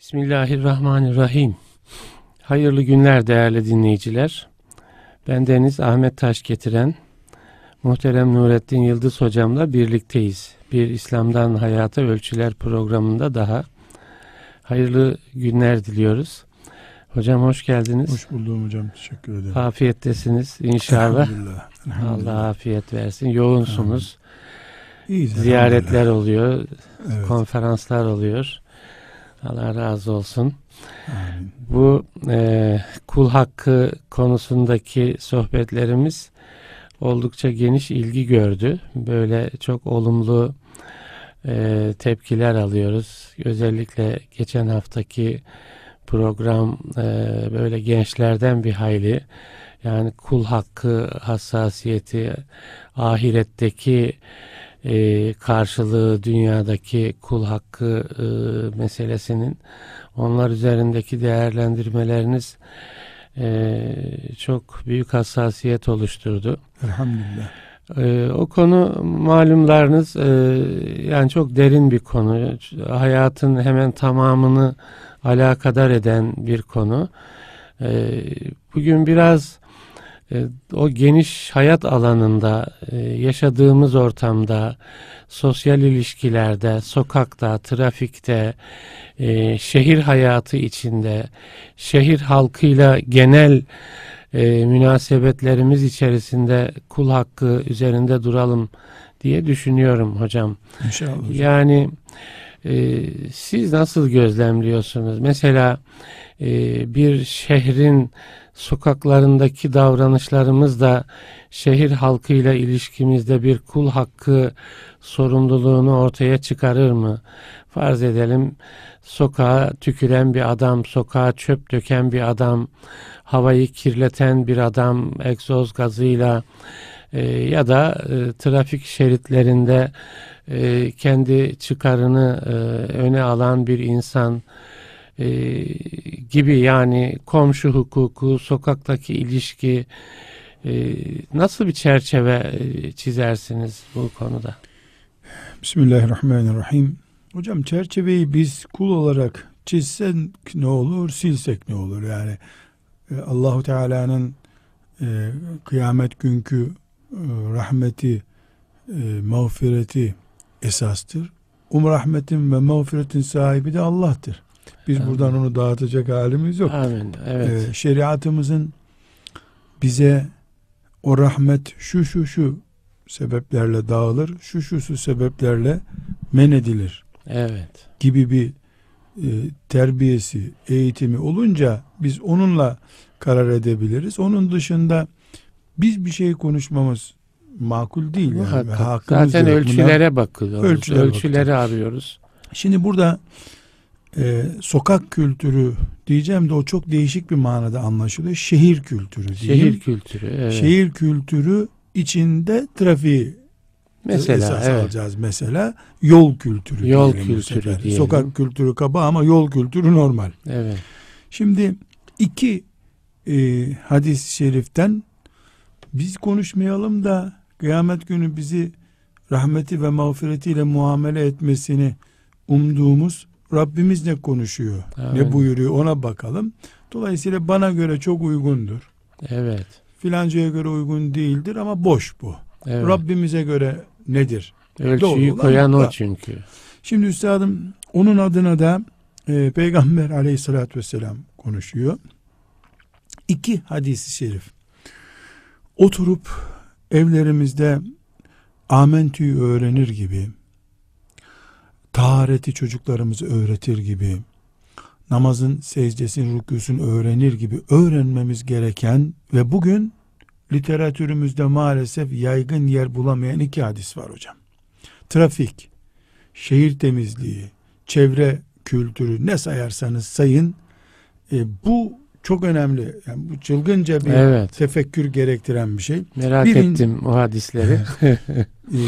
Bismillahirrahmanirrahim. Hayırlı günler değerli dinleyiciler. Ben Deniz Ahmet Taş getiren muhterem Nurettin Yıldız hocamla birlikteyiz. Bir İslam'dan Hayata Ölçüler programında daha hayırlı günler diliyoruz. Hocam hoş geldiniz. Hoş buldum hocam. Teşekkür ederim. Afiyettesiniz inşallah. Elhamdülillah. Elhamdülillah. Allah afiyet versin. Yoğunsunuz. Elhamdülillah. İyiyiz, Ziyaretler oluyor. Evet. Konferanslar oluyor. Allah razı olsun. Bu e, kul hakkı konusundaki sohbetlerimiz oldukça geniş ilgi gördü. Böyle çok olumlu e, tepkiler alıyoruz. Özellikle geçen haftaki program e, böyle gençlerden bir hayli yani kul hakkı hassasiyeti ahiretteki e, karşılığı dünyadaki kul hakkı e, meselesinin onlar üzerindeki değerlendirmeleriniz e, çok büyük hassasiyet oluşturdu. Elhamdülillah. E, o konu malumlarınız e, yani çok derin bir konu. Hayatın hemen tamamını alakadar eden bir konu. E, bugün biraz e, o geniş hayat alanında, e, yaşadığımız ortamda, sosyal ilişkilerde, sokakta, trafikte, e, şehir hayatı içinde, şehir halkıyla genel münasebetlerimiz içerisinde kul hakkı üzerinde duralım diye düşünüyorum hocam. İnşallah. Hocam. Yani ee, siz nasıl gözlemliyorsunuz? Mesela e, bir şehrin sokaklarındaki davranışlarımız da şehir halkıyla ilişkimizde bir kul hakkı sorumluluğunu ortaya çıkarır mı? Farz edelim sokağa tüküren bir adam, sokağa çöp döken bir adam, havayı kirleten bir adam, egzoz gazıyla e, ya da e, trafik şeritlerinde e, kendi çıkarını e, öne alan bir insan e, gibi yani komşu hukuku, sokaktaki ilişki e, nasıl bir çerçeve e, çizersiniz bu konuda? Bismillahirrahmanirrahim. Hocam çerçeveyi biz kul olarak çizsen ne olur, silsek ne olur? Yani e, Allahu Teala'nın e, kıyamet günkü rahmeti, e, mağfireti esastır. Um rahmetin ve mağfiretin sahibi de Allah'tır. Biz Amin. buradan onu dağıtacak halimiz yok. Amin. Evet. Ee, şeriatımızın bize o rahmet şu şu şu sebeplerle dağılır, şu şu şu sebeplerle men edilir. Evet. Gibi bir e, terbiyesi, eğitimi olunca biz onunla karar edebiliriz. Onun dışında biz bir şey konuşmamız makul değil. Yani. Hakkı. Zaten yok. ölçülere bakıyoruz. Ölçülere, ölçülere arıyoruz. Şimdi burada e, sokak kültürü diyeceğim de o çok değişik bir manada anlaşılıyor. Şehir kültürü diyeyim. Şehir kültürü. Evet. Şehir kültürü içinde trafiği mesela esas evet. alacağız mesela yol kültürü. Yol kültürü diyelim. Sokak kültürü kaba ama yol kültürü normal. Evet. Şimdi iki e, hadis şeriften biz konuşmayalım da kıyamet günü bizi rahmeti ve mağfiretiyle muamele etmesini umduğumuz Rabbimiz ne konuşuyor, evet. ne buyuruyor ona bakalım. Dolayısıyla bana göre çok uygundur. Evet. Filancaya göre uygun değildir ama boş bu. Evet. Rabbimize göre nedir? Ölçüyü Doğru koyan o çünkü. Şimdi üstadım onun adına da e, Peygamber aleyhissalatü vesselam konuşuyor. İki hadisi şerif oturup evlerimizde amentüyü öğrenir gibi, tahareti çocuklarımızı öğretir gibi, namazın secdesini, rükûsunu öğrenir gibi öğrenmemiz gereken ve bugün literatürümüzde maalesef yaygın yer bulamayan iki hadis var hocam. Trafik, şehir temizliği, çevre kültürü ne sayarsanız sayın e, bu çok önemli. Yani bu çılgınca bir evet. tefekkür gerektiren bir şey. Merak Birin... ettim o hadisleri. Ee,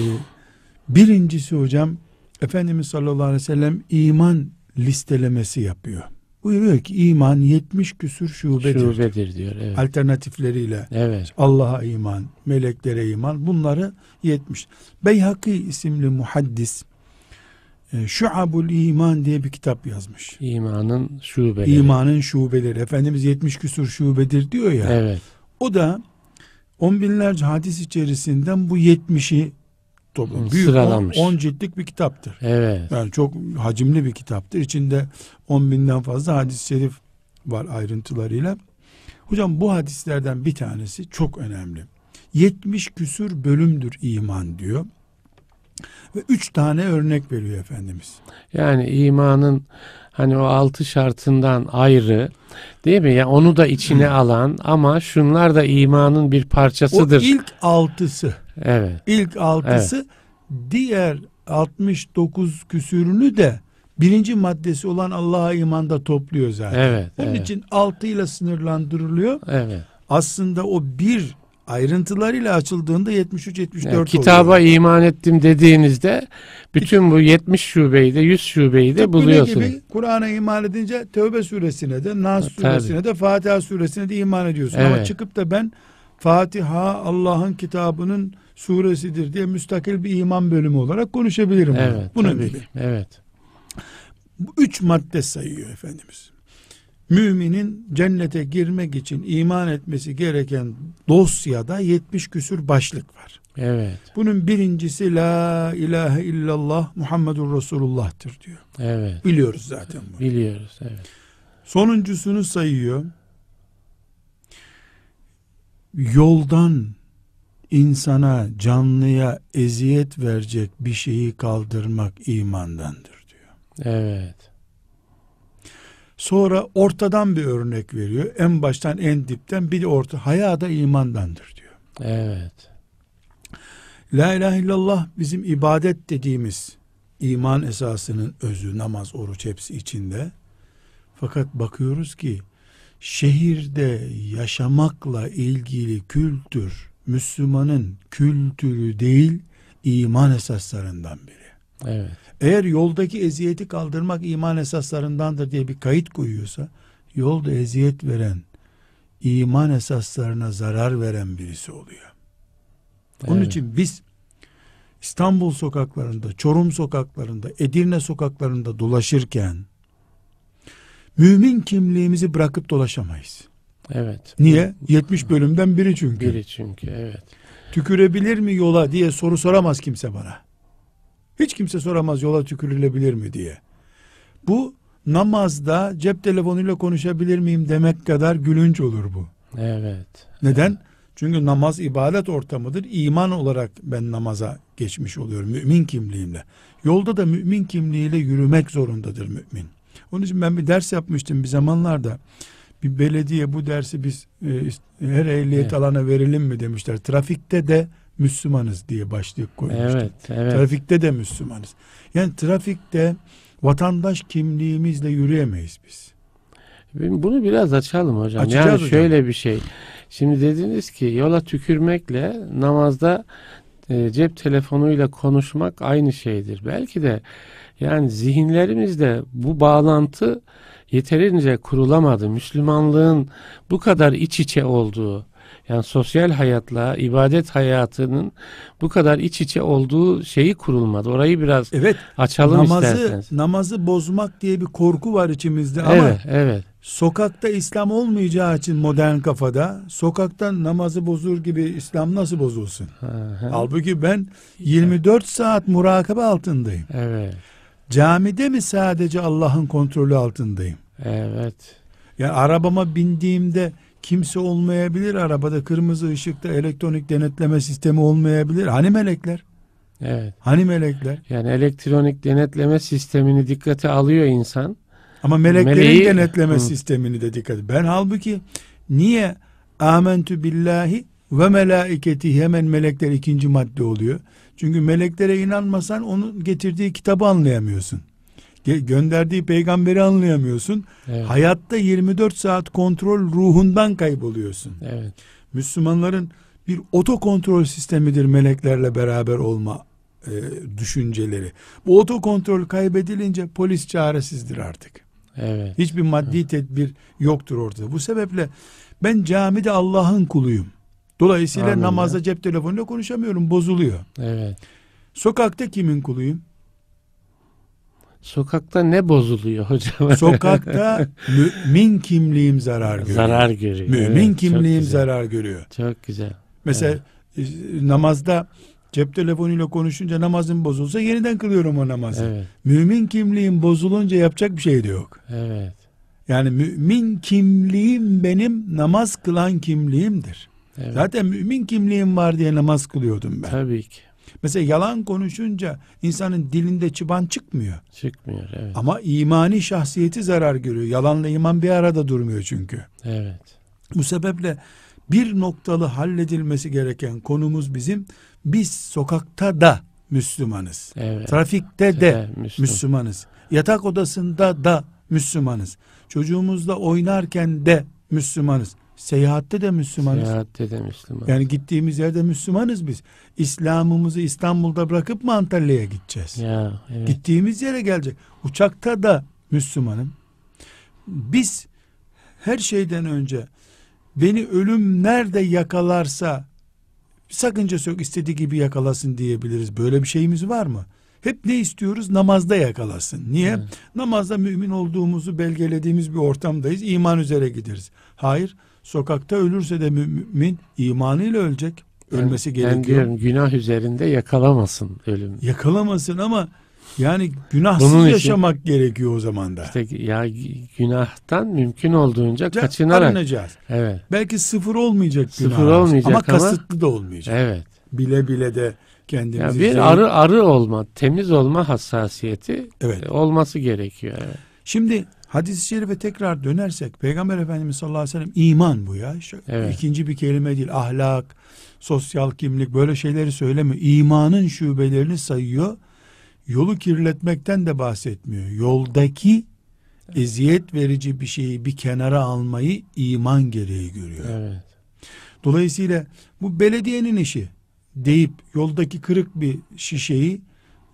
birincisi hocam Efendimiz sallallahu aleyhi ve sellem iman listelemesi yapıyor. Buyuruyor ki iman 70 küsur şubedir. Şubedir diyor. Evet. Alternatifleriyle. Evet. Allah'a iman, meleklere iman bunları 70. Beyhaki isimli muhaddis ee, Şuabul İman diye bir kitap yazmış. İmanın şubeleri. İmanın şubeleri. Efendimiz 70 küsur şubedir diyor ya. Evet. O da on binlerce hadis içerisinden bu 70'i toplamış. Büyük Sıralanmış. 10 ciltlik bir kitaptır. Evet. Yani çok hacimli bir kitaptır. İçinde 10 binden fazla hadis-i şerif var ayrıntılarıyla. Hocam bu hadislerden bir tanesi çok önemli. 70 küsür bölümdür iman diyor. Ve üç tane örnek veriyor Efendimiz. Yani imanın hani o altı şartından ayrı değil mi? Yani onu da içine Hı. Hmm. alan ama şunlar da imanın bir parçasıdır. O ilk altısı. Evet. İlk altısı evet. diğer 69 küsürünü de birinci maddesi olan Allah'a imanda topluyor zaten. Evet, Onun evet. için altıyla sınırlandırılıyor. Evet. Aslında o bir ayrıntılarıyla açıldığında 73-74 yani Kitaba oluyor. iman ettim dediğinizde bütün bu 70 şubeyi de 100 şubeyi de buluyorsunuz. gibi Kur'an'a iman edince Tevbe suresine de Nas suresine de Fatiha suresine de iman ediyorsunuz Evet. Ama çıkıp da ben Fatiha Allah'ın kitabının suresidir diye müstakil bir iman bölümü olarak konuşabilirim. Evet, bunu. Bunun tabii. gibi. Evet. Üç madde sayıyor Efendimiz müminin cennete girmek için iman etmesi gereken dosyada 70 küsür başlık var. Evet. Bunun birincisi la ilahe illallah Muhammedur Resulullah'tır diyor. Evet. Biliyoruz zaten bunu. Biliyoruz evet. Sonuncusunu sayıyor. Yoldan insana canlıya eziyet verecek bir şeyi kaldırmak imandandır diyor. Evet. Sonra ortadan bir örnek veriyor. En baştan en dipten bir orta. Haya da imandandır diyor. Evet. La ilahe illallah bizim ibadet dediğimiz iman esasının özü namaz, oruç hepsi içinde. Fakat bakıyoruz ki şehirde yaşamakla ilgili kültür Müslümanın kültürü değil iman esaslarından biri. Evet. Eğer yoldaki eziyeti kaldırmak iman esaslarındandır diye bir kayıt koyuyorsa yolda eziyet veren iman esaslarına zarar veren birisi oluyor. Evet. için biz İstanbul sokaklarında, Çorum sokaklarında, Edirne sokaklarında dolaşırken mümin kimliğimizi bırakıp dolaşamayız. Evet. Niye? 70 bölümden biri çünkü. Biri çünkü evet. Tükürebilir mi yola diye soru soramaz kimse bana. Hiç kimse soramaz yola tükürülebilir mi diye. Bu namazda cep telefonuyla konuşabilir miyim demek kadar gülünç olur bu. Evet. Neden? Evet. Çünkü namaz ibadet ortamıdır. İman olarak ben namaza geçmiş oluyorum mümin kimliğimle. Yolda da mümin kimliğiyle yürümek zorundadır mümin. Onun için ben bir ders yapmıştım bir zamanlarda. Bir belediye bu dersi biz e, her ehliyet evet. alana verelim mi demişler. Trafikte de Müslümanız diye başlık koymuştuk. Evet, evet. Trafikte de Müslümanız. Yani trafikte vatandaş kimliğimizle yürüyemeyiz biz. Bunu biraz açalım hocam. Açacağız yani hocam. şöyle bir şey. Şimdi dediniz ki yola tükürmekle namazda e, cep telefonuyla konuşmak aynı şeydir. Belki de yani zihinlerimizde bu bağlantı yeterince kurulamadı. Müslümanlığın bu kadar iç içe olduğu yani sosyal hayatla ibadet hayatının bu kadar iç içe olduğu şeyi kurulmadı. Orayı biraz evet, açalım namazı, isterseniz. Namazı bozmak diye bir korku var içimizde evet, ama evet. sokakta İslam olmayacağı için modern kafada sokaktan namazı bozur gibi İslam nasıl bozulsun? Hı Halbuki ben 24 saat murakabe altındayım. Evet. Camide mi sadece Allah'ın kontrolü altındayım? Evet. Yani arabama bindiğimde kimse olmayabilir arabada kırmızı ışıkta elektronik denetleme sistemi olmayabilir hani melekler evet hani melekler yani elektronik denetleme sistemini dikkate alıyor insan ama meleklerin Meleği... denetleme Hı. sistemini de dikkat ben halbuki niye amentü billahi ve melaiketi hemen melekler ikinci madde oluyor çünkü meleklere inanmasan onun getirdiği kitabı anlayamıyorsun gönderdiği peygamberi anlayamıyorsun. Evet. Hayatta 24 saat kontrol ruhundan kayboluyorsun. Evet. Müslümanların bir otokontrol sistemidir meleklerle beraber olma e, düşünceleri. Bu otokontrol kaybedilince polis çaresizdir artık. Evet. Hiçbir maddi evet. tedbir yoktur ortada. Bu sebeple ben camide Allah'ın kuluyum. Dolayısıyla Amin namazda ya. cep telefonuyla konuşamıyorum, bozuluyor. Evet. Sokakta kimin kuluyum? Sokakta ne bozuluyor hocam? Sokakta mümin kimliğim zarar görüyor. Zarar görüyor. Mümin evet, kimliğim zarar görüyor. Çok güzel. Mesela evet. E, namazda cep telefonuyla konuşunca namazım bozulsa yeniden kılıyorum o namazı. Evet. Mümin kimliğim bozulunca yapacak bir şey de yok. Evet. Yani mümin kimliğim benim namaz kılan kimliğimdir. Evet. Zaten mümin kimliğim var diye namaz kılıyordum ben. Tabii ki. Mesela yalan konuşunca insanın dilinde çıban çıkmıyor. Çıkmıyor evet. Ama imani şahsiyeti zarar görüyor. Yalanla iman bir arada durmuyor çünkü. Evet. Bu sebeple bir noktalı halledilmesi gereken konumuz bizim biz sokakta da Müslümanız. Evet. Trafikte de evet, Müslüman. Müslümanız. Yatak odasında da Müslümanız. Çocuğumuzla oynarken de Müslümanız. Seyahatte de Müslümanız. Seyahatte de Müslüman. Yani gittiğimiz yerde Müslümanız biz. İslam'ımızı İstanbul'da bırakıp mı Antalya'ya gideceğiz? Ya, evet. Gittiğimiz yere gelecek. Uçakta da Müslümanım. Biz her şeyden önce beni ölüm nerede yakalarsa sakınca yok istediği gibi yakalasın diyebiliriz. Böyle bir şeyimiz var mı? Hep ne istiyoruz? Namazda yakalasın. Niye? Evet. Namazda mümin olduğumuzu belgelediğimiz bir ortamdayız. İman üzere gideriz. Hayır. Hayır Sokakta ölürse de mümin imanıyla ölecek. Ölmesi gerekiyor. Ben diyorum günah üzerinde yakalamasın ölüm. Yakalamasın ama yani günahsız Bunun için, yaşamak gerekiyor o zaman da. İşte ya günahtan mümkün olduğunca Ca kaçınarak. Arınacağız. Evet. Belki sıfır olmayacak günah. Sıfır olmayacak ama, ama kasıtlı da olmayacak. Evet. Bile bile de kendimizi. Ya bir arı arı olma, temiz olma hassasiyeti evet. E, olması gerekiyor. Evet. Şimdi Hadis-i şerife tekrar dönersek Peygamber Efendimiz sallallahu aleyhi ve sellem iman bu ya. Şöyle, evet. İkinci bir kelime değil. Ahlak, sosyal kimlik böyle şeyleri söylemiyor. imanın şubelerini sayıyor. Yolu kirletmekten de bahsetmiyor. Yoldaki evet. eziyet verici bir şeyi bir kenara almayı iman gereği görüyor. Evet. Dolayısıyla bu belediyenin işi deyip yoldaki kırık bir şişeyi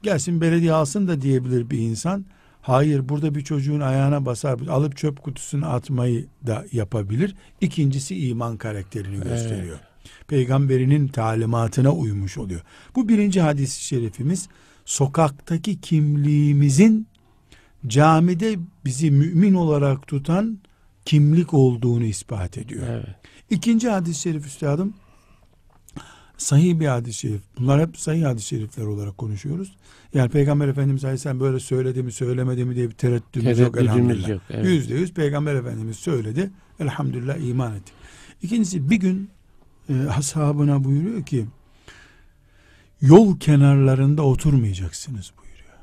gelsin belediye alsın da diyebilir bir insan. Hayır burada bir çocuğun ayağına basar alıp çöp kutusunu atmayı da yapabilir. İkincisi iman karakterini gösteriyor. Evet. Peygamberinin talimatına uymuş oluyor. Bu birinci hadis-i şerifimiz sokaktaki kimliğimizin camide bizi mümin olarak tutan kimlik olduğunu ispat ediyor. Evet. İkinci hadis-i şerif üstadım sahih bir hadis-i şerif. Bunlar hep sahih hadis-i şerifler olarak konuşuyoruz. Yani Peygamber Efendimiz Aleyhisselam böyle söyledi mi söylemedi mi diye bir tereddütümüz yok elhamdülillah. Yok, evet. Yüzde yüz Peygamber Efendimiz söyledi. Elhamdülillah iman ettik. İkincisi bir gün e, ashabına buyuruyor ki yol kenarlarında oturmayacaksınız buyuruyor.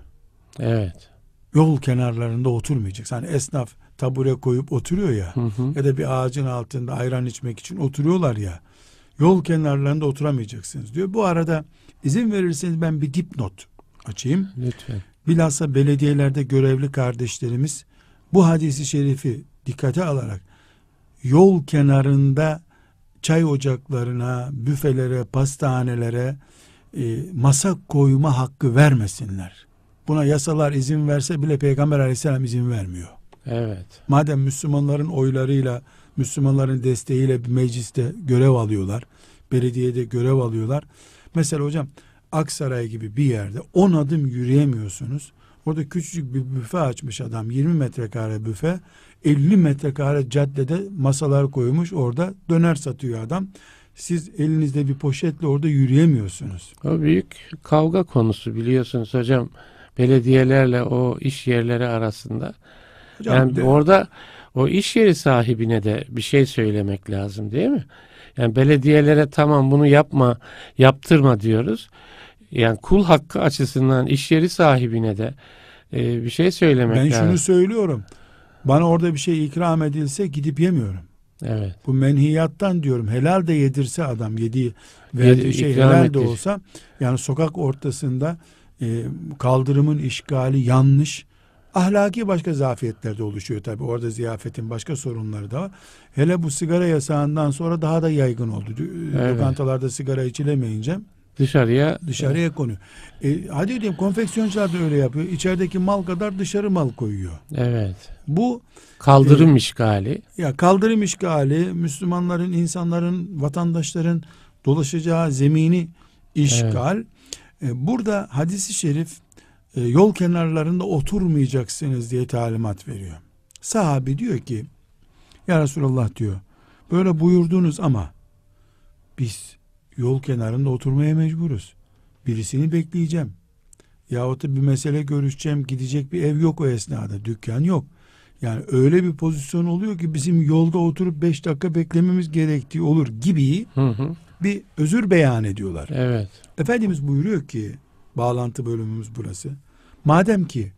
Evet. Yol kenarlarında oturmayacaksın. Hani esnaf tabure koyup oturuyor ya hı hı. ya da bir ağacın altında ayran içmek için oturuyorlar ya. Hı yol kenarlarında oturamayacaksınız diyor. Bu arada izin verirseniz ben bir dipnot açayım. Lütfen. Bilhassa belediyelerde görevli kardeşlerimiz bu hadisi şerifi dikkate alarak yol kenarında çay ocaklarına, büfelere, pastanelere e, masa koyma hakkı vermesinler. Buna yasalar izin verse bile Peygamber aleyhisselam izin vermiyor. Evet. Madem Müslümanların oylarıyla Müslümanların desteğiyle bir mecliste görev alıyorlar. Belediyede görev alıyorlar. Mesela hocam Aksaray gibi bir yerde 10 adım yürüyemiyorsunuz. Orada küçücük bir büfe açmış adam 20 metrekare büfe 50 metrekare caddede masalar koymuş orada döner satıyor adam. Siz elinizde bir poşetle orada yürüyemiyorsunuz. O büyük kavga konusu biliyorsunuz hocam belediyelerle o iş yerleri arasında. Hocam, yani de, orada o iş yeri sahibine de bir şey söylemek lazım değil mi? Yani belediyelere tamam bunu yapma, yaptırma diyoruz. Yani kul hakkı açısından iş yeri sahibine de e, bir şey söylemek ben lazım. Ben şunu söylüyorum. Bana orada bir şey ikram edilse gidip yemiyorum. Evet. Bu menhiyattan diyorum. Helal de yedirse adam yediği verdiği Yedi, şey helal de şey. olsa yani sokak ortasında e, kaldırımın işgali yanlış Ahlaki başka zafiyetler de oluşuyor tabii Orada ziyafetin başka sorunları da var. Hele bu sigara yasağından sonra daha da yaygın oldu. Evet. Lokantalarda sigara içilemeyince dışarıya dışarıya evet. konuyor. E, hadi diyeyim konfeksiyoncular da öyle yapıyor. İçerideki mal kadar dışarı mal koyuyor. Evet. Bu kaldırım e, işgali. Ya kaldırım işgali Müslümanların, insanların, vatandaşların dolaşacağı zemini işgal. Evet. E, burada hadisi şerif e, yol kenarlarında oturmayacaksınız diye talimat veriyor. Sahabi diyor ki ya Resulallah diyor böyle buyurdunuz ama biz yol kenarında oturmaya mecburuz. Birisini bekleyeceğim. Yahut da bir mesele görüşeceğim gidecek bir ev yok o esnada dükkan yok. Yani öyle bir pozisyon oluyor ki bizim yolda oturup beş dakika beklememiz gerektiği olur gibi hı hı. bir özür beyan ediyorlar. Evet. Efendimiz buyuruyor ki bağlantı bölümümüz burası. Madem ki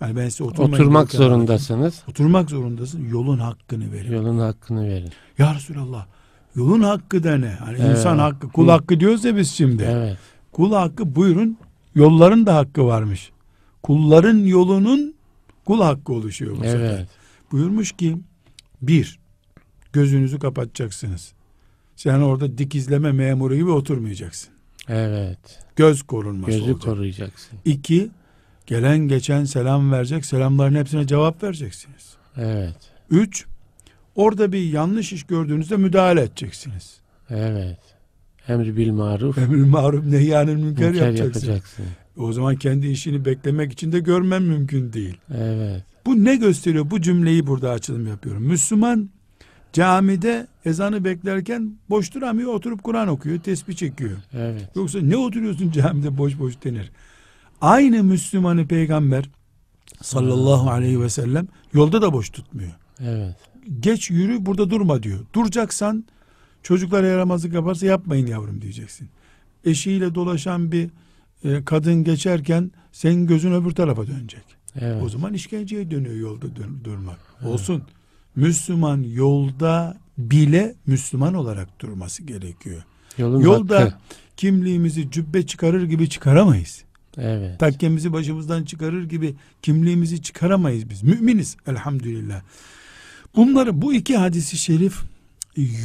yani ben size oturmak zorundasınız. Edeyim, oturmak zorundasın. Yolun hakkını verin. Yolun hakkını verin. Ya Resulallah yolun hakkı da ne? Hani evet. insan hakkı, kul hakkı diyoruz ya biz şimdi. Evet. Kul hakkı buyurun yolların da hakkı varmış. Kulların yolunun kul hakkı oluşuyor bu evet. sefer. Buyurmuş ki bir gözünüzü kapatacaksınız. Sen orada dikizleme memuru gibi oturmayacaksın. Evet. Göz korunması Gözü olacak. koruyacaksın. İki, gelen geçen selam verecek. Selamların hepsine cevap vereceksiniz. Evet. Üç, orada bir yanlış iş gördüğünüzde müdahale edeceksiniz. Evet. Emri bil maruf. Emri maruf nehyanil münker, münker yapacaksın. yapacaksın. O zaman kendi işini beklemek için de görmen mümkün değil. Evet. Bu ne gösteriyor? Bu cümleyi burada açılım yapıyorum. Müslüman Camide ezanı beklerken boş duramıyor oturup Kur'an okuyor tesbih çekiyor. Evet. Yoksa ne oturuyorsun camide boş boş denir. Aynı Müslümanı peygamber sallallahu aleyhi ve sellem yolda da boş tutmuyor. Evet. Geç yürü burada durma diyor. Duracaksan çocuklar yaramazlık yaparsa yapmayın yavrum diyeceksin. Eşiyle dolaşan bir e, kadın geçerken senin gözün öbür tarafa dönecek. Evet. O zaman işkenceye dönüyor yolda dön, durmak. Evet. Olsun. Müslüman yolda bile Müslüman olarak durması gerekiyor. Yolun yolda hakkı. kimliğimizi cübbe çıkarır gibi çıkaramayız. Evet. Takkemizi başımızdan çıkarır gibi kimliğimizi çıkaramayız biz. Müminiz elhamdülillah. Bunları bu iki hadisi şerif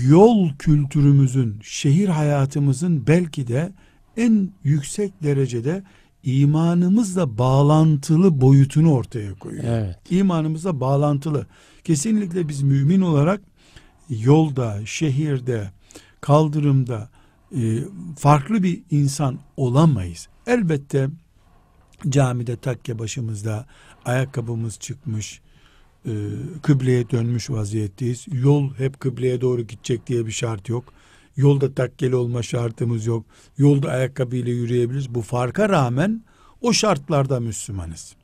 yol kültürümüzün, şehir hayatımızın belki de en yüksek derecede imanımızla bağlantılı boyutunu ortaya koyuyor. Evet. İmanımızla bağlantılı. Kesinlikle biz mümin olarak yolda, şehirde, kaldırımda e, farklı bir insan olamayız. Elbette camide takke başımızda ayakkabımız çıkmış, e, kıbleye dönmüş vaziyetteyiz. Yol hep kıbleye doğru gidecek diye bir şart yok. Yolda takkeli olma şartımız yok. Yolda ayakkabıyla yürüyebiliriz. Bu farka rağmen o şartlarda Müslümanız.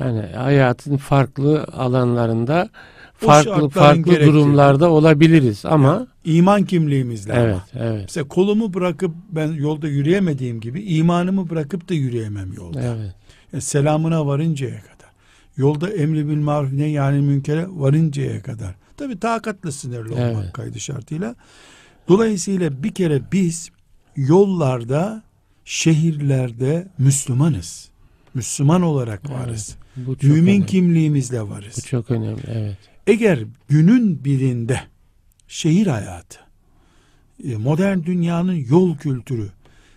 Yani hayatın farklı alanlarında farklı farklı gerektiği. durumlarda olabiliriz ama yani iman kimliğimizle. Evet, ama. evet. Mesela kolumu bırakıp ben yolda yürüyemediğim gibi imanımı bırakıp da yürüyemem yolda. Evet. Yani selamına varıncaya kadar. Yolda emri bil maruf ne yani münkere varıncaya kadar. Tabi takatla sınırlı evet. olmak kaydı şartıyla. Dolayısıyla bir kere biz yollarda, şehirlerde Müslümanız. Müslüman olarak varız. Evet. Bu çok mümin önemli. kimliğimizle varız. Bu çok önemli evet. Eğer günün birinde şehir hayatı, e, modern dünyanın yol kültürü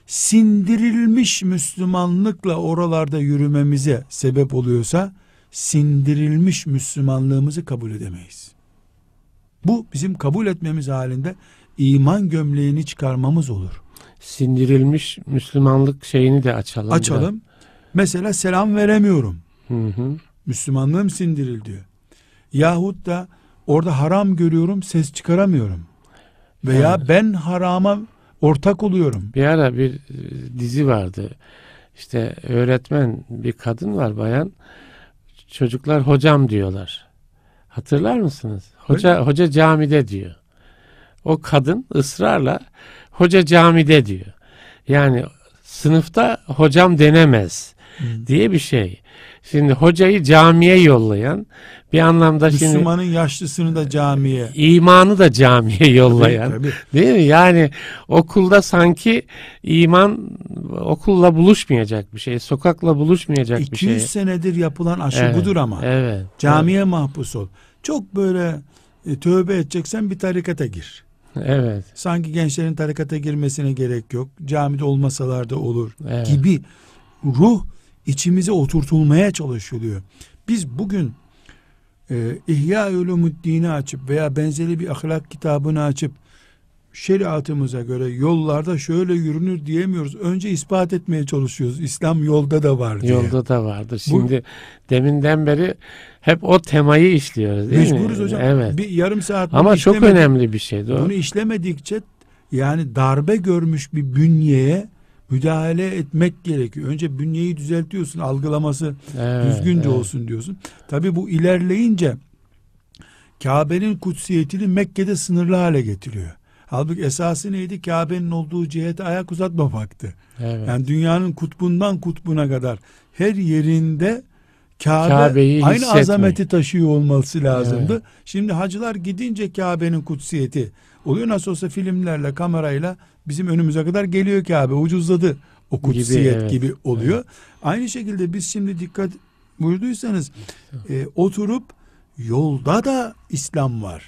sindirilmiş Müslümanlıkla oralarda yürümemize sebep oluyorsa sindirilmiş Müslümanlığımızı kabul edemeyiz. Bu bizim kabul etmemiz halinde iman gömleğini çıkarmamız olur. Sindirilmiş Müslümanlık şeyini de açalım. Açalım. Biraz. Mesela selam veremiyorum. Hı Müslümanlığım sindiril diyor. Yahut da orada haram görüyorum ses çıkaramıyorum. Veya yani. ben harama ortak oluyorum. Bir ara bir e, dizi vardı. İşte öğretmen bir kadın var bayan. Çocuklar hocam diyorlar. Hatırlar mısınız? Hoca Öyle. hoca camide diyor. O kadın ısrarla hoca camide diyor. Yani sınıfta hocam denemez diye bir şey. Şimdi hocayı camiye yollayan bir anlamda şimdi Müslümanın yaşlısını da camiye, imanı da camiye yollayan. Tabii, tabii. Değil mi? Yani okulda sanki iman okulla buluşmayacak bir şey, sokakla buluşmayacak bir şey. 200 senedir yapılan aşı evet, budur ama. Evet. Camiye evet. mahpus ol. Çok böyle e, tövbe edeceksen bir tarikata gir. Evet. Sanki gençlerin tarikata girmesine gerek yok. Camide olmasalar da olur evet. gibi ruh içimize oturtulmaya çalışılıyor. Biz bugün e, İhya Ulumuddin'i açıp veya benzeri bir ahlak kitabını açıp şeriatımıza göre yollarda şöyle yürünür diyemiyoruz. Önce ispat etmeye çalışıyoruz. İslam yolda da var diye. Yolda da vardır. Şimdi Bu, deminden beri hep o temayı işliyoruz değil mecburuz mi? hocam. Evet. Bir yarım saat Ama çok önemli bir şey doğru. Bunu işlemedikçe yani darbe görmüş bir bünyeye müdahale etmek gerekiyor. Önce bünyeyi düzeltiyorsun, algılaması evet, düzgünce evet. olsun diyorsun. Tabii bu ilerleyince Kabe'nin kutsiyetini Mekke'de sınırlı hale getiriyor. Halbuki esası neydi? Kabe'nin olduğu cihete ayak uzatmamaktı. Evet. Yani dünyanın kutbundan kutbuna kadar her yerinde Kabe Kabe'yi aynı azameti taşıyor olması lazımdı. Evet. Şimdi hacılar gidince Kabe'nin kutsiyeti oluyor. Nasıl olsa filmlerle, kamerayla bizim önümüze kadar geliyor ki abi ucuzladı o kutsiyet gibi, evet. gibi oluyor. Evet. Aynı şekilde biz şimdi dikkat buyurduysanız e, oturup yolda da İslam var.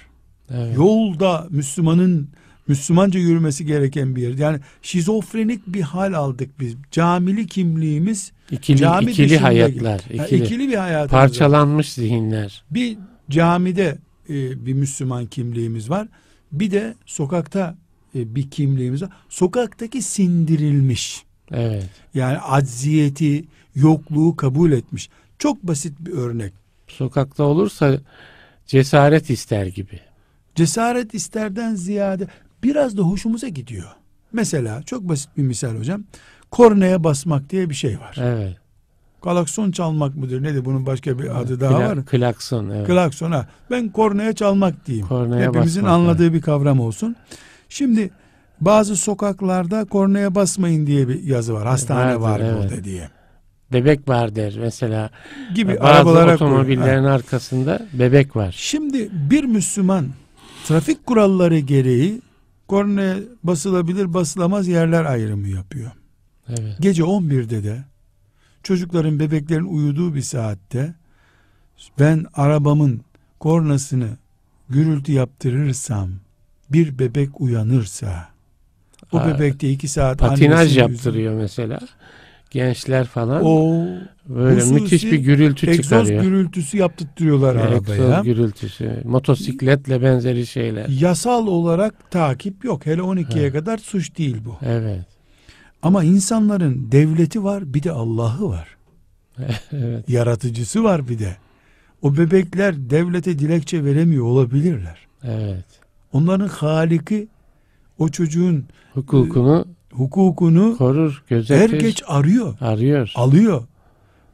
Evet. Yolda Müslümanın Müslümanca yürümesi gereken bir yer. Yani şizofrenik bir hal aldık biz. Camili kimliğimiz ikili, cami ikili hayatlar. Ikili, yani ikili bir hayat. Parçalanmış zihinler. Bir camide e, bir Müslüman kimliğimiz var. Bir de sokakta e, bir kimliğimiz var. Sokaktaki sindirilmiş. Evet. Yani acziyeti, yokluğu kabul etmiş. Çok basit bir örnek. Sokakta olursa cesaret ister gibi. Cesaret isterden ziyade biraz da hoşumuza gidiyor. Mesela çok basit bir misal hocam. Korneye basmak diye bir şey var. Evet. Kalakson çalmak mıdır? Ne Nedir? Bunun başka bir adı daha Kla, var. Klakson. Evet. Klaksona. Ben kornaya çalmak diyeyim. Kornaya Hepimizin basmak, anladığı evet. bir kavram olsun. Şimdi bazı sokaklarda kornaya basmayın diye bir yazı var. Hastane Vardır, var evet. burada diye. Bebek var der mesela. Gibi bazı otomobillerin koyun. arkasında bebek var. Şimdi bir Müslüman trafik kuralları gereği korneye basılabilir basılamaz yerler ayrımı yapıyor. Evet. Gece 11'de de çocukların bebeklerin uyuduğu bir saatte ben arabamın kornasını gürültü yaptırırsam bir bebek uyanırsa o Aa, bebekte iki saat patinaj yaptırıyor yüzünü, mesela gençler falan o böyle müthiş bir gürültü egzoz çıkarıyor. gürültüsü yaptırıyorlar egzoz arabaya. Egzoz gürültüsü, motosikletle benzeri şeyler. Yasal olarak takip yok. Hele 12'ye ha. kadar suç değil bu. Evet. Ama insanların devleti var bir de Allah'ı var. evet. Yaratıcısı var bir de. O bebekler devlete dilekçe veremiyor olabilirler. Evet. Onların haliki o çocuğun hukukunu e, hukukunu korur, gözetir. Her geç arıyor. Arıyor. Alıyor.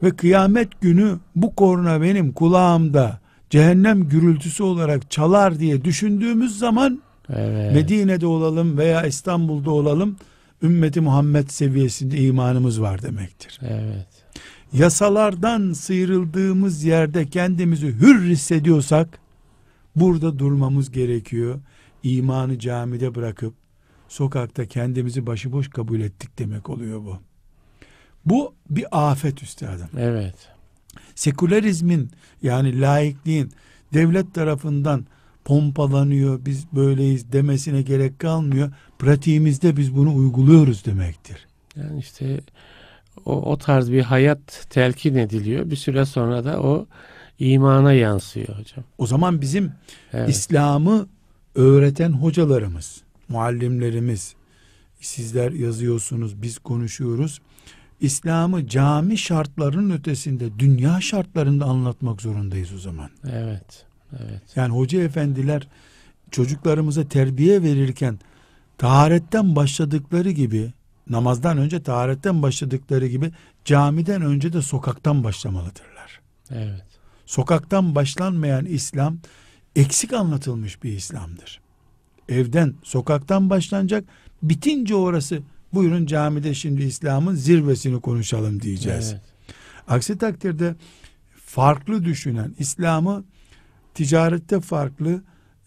Ve kıyamet günü bu korna benim kulağımda cehennem gürültüsü olarak çalar diye düşündüğümüz zaman evet. Medine'de olalım veya İstanbul'da olalım ümmeti Muhammed seviyesinde imanımız var demektir. Evet. Yasalardan sıyrıldığımız yerde kendimizi hür hissediyorsak burada durmamız gerekiyor. İmanı camide bırakıp sokakta kendimizi başıboş kabul ettik demek oluyor bu. Bu bir afet üstadım. Evet. Sekülerizmin yani laikliğin devlet tarafından pompalanıyor biz böyleyiz demesine gerek kalmıyor pratiğimizde biz bunu uyguluyoruz demektir. Yani işte o, o tarz bir hayat telkin ediliyor. Bir süre sonra da o imana yansıyor hocam. O zaman bizim evet. İslam'ı öğreten hocalarımız, muallimlerimiz, sizler yazıyorsunuz, biz konuşuyoruz. İslam'ı cami şartlarının ötesinde dünya şartlarında anlatmak zorundayız o zaman. Evet. Evet. Yani hoca efendiler çocuklarımıza terbiye verirken taharetten başladıkları gibi namazdan önce taharetten başladıkları gibi camiden önce de sokaktan başlamalıdırlar. Evet. Sokaktan başlanmayan İslam eksik anlatılmış bir İslam'dır. Evden, sokaktan başlanacak. Bitince orası buyurun camide şimdi İslam'ın zirvesini konuşalım diyeceğiz. Evet. Aksi takdirde farklı düşünen İslam'ı ticarette farklı,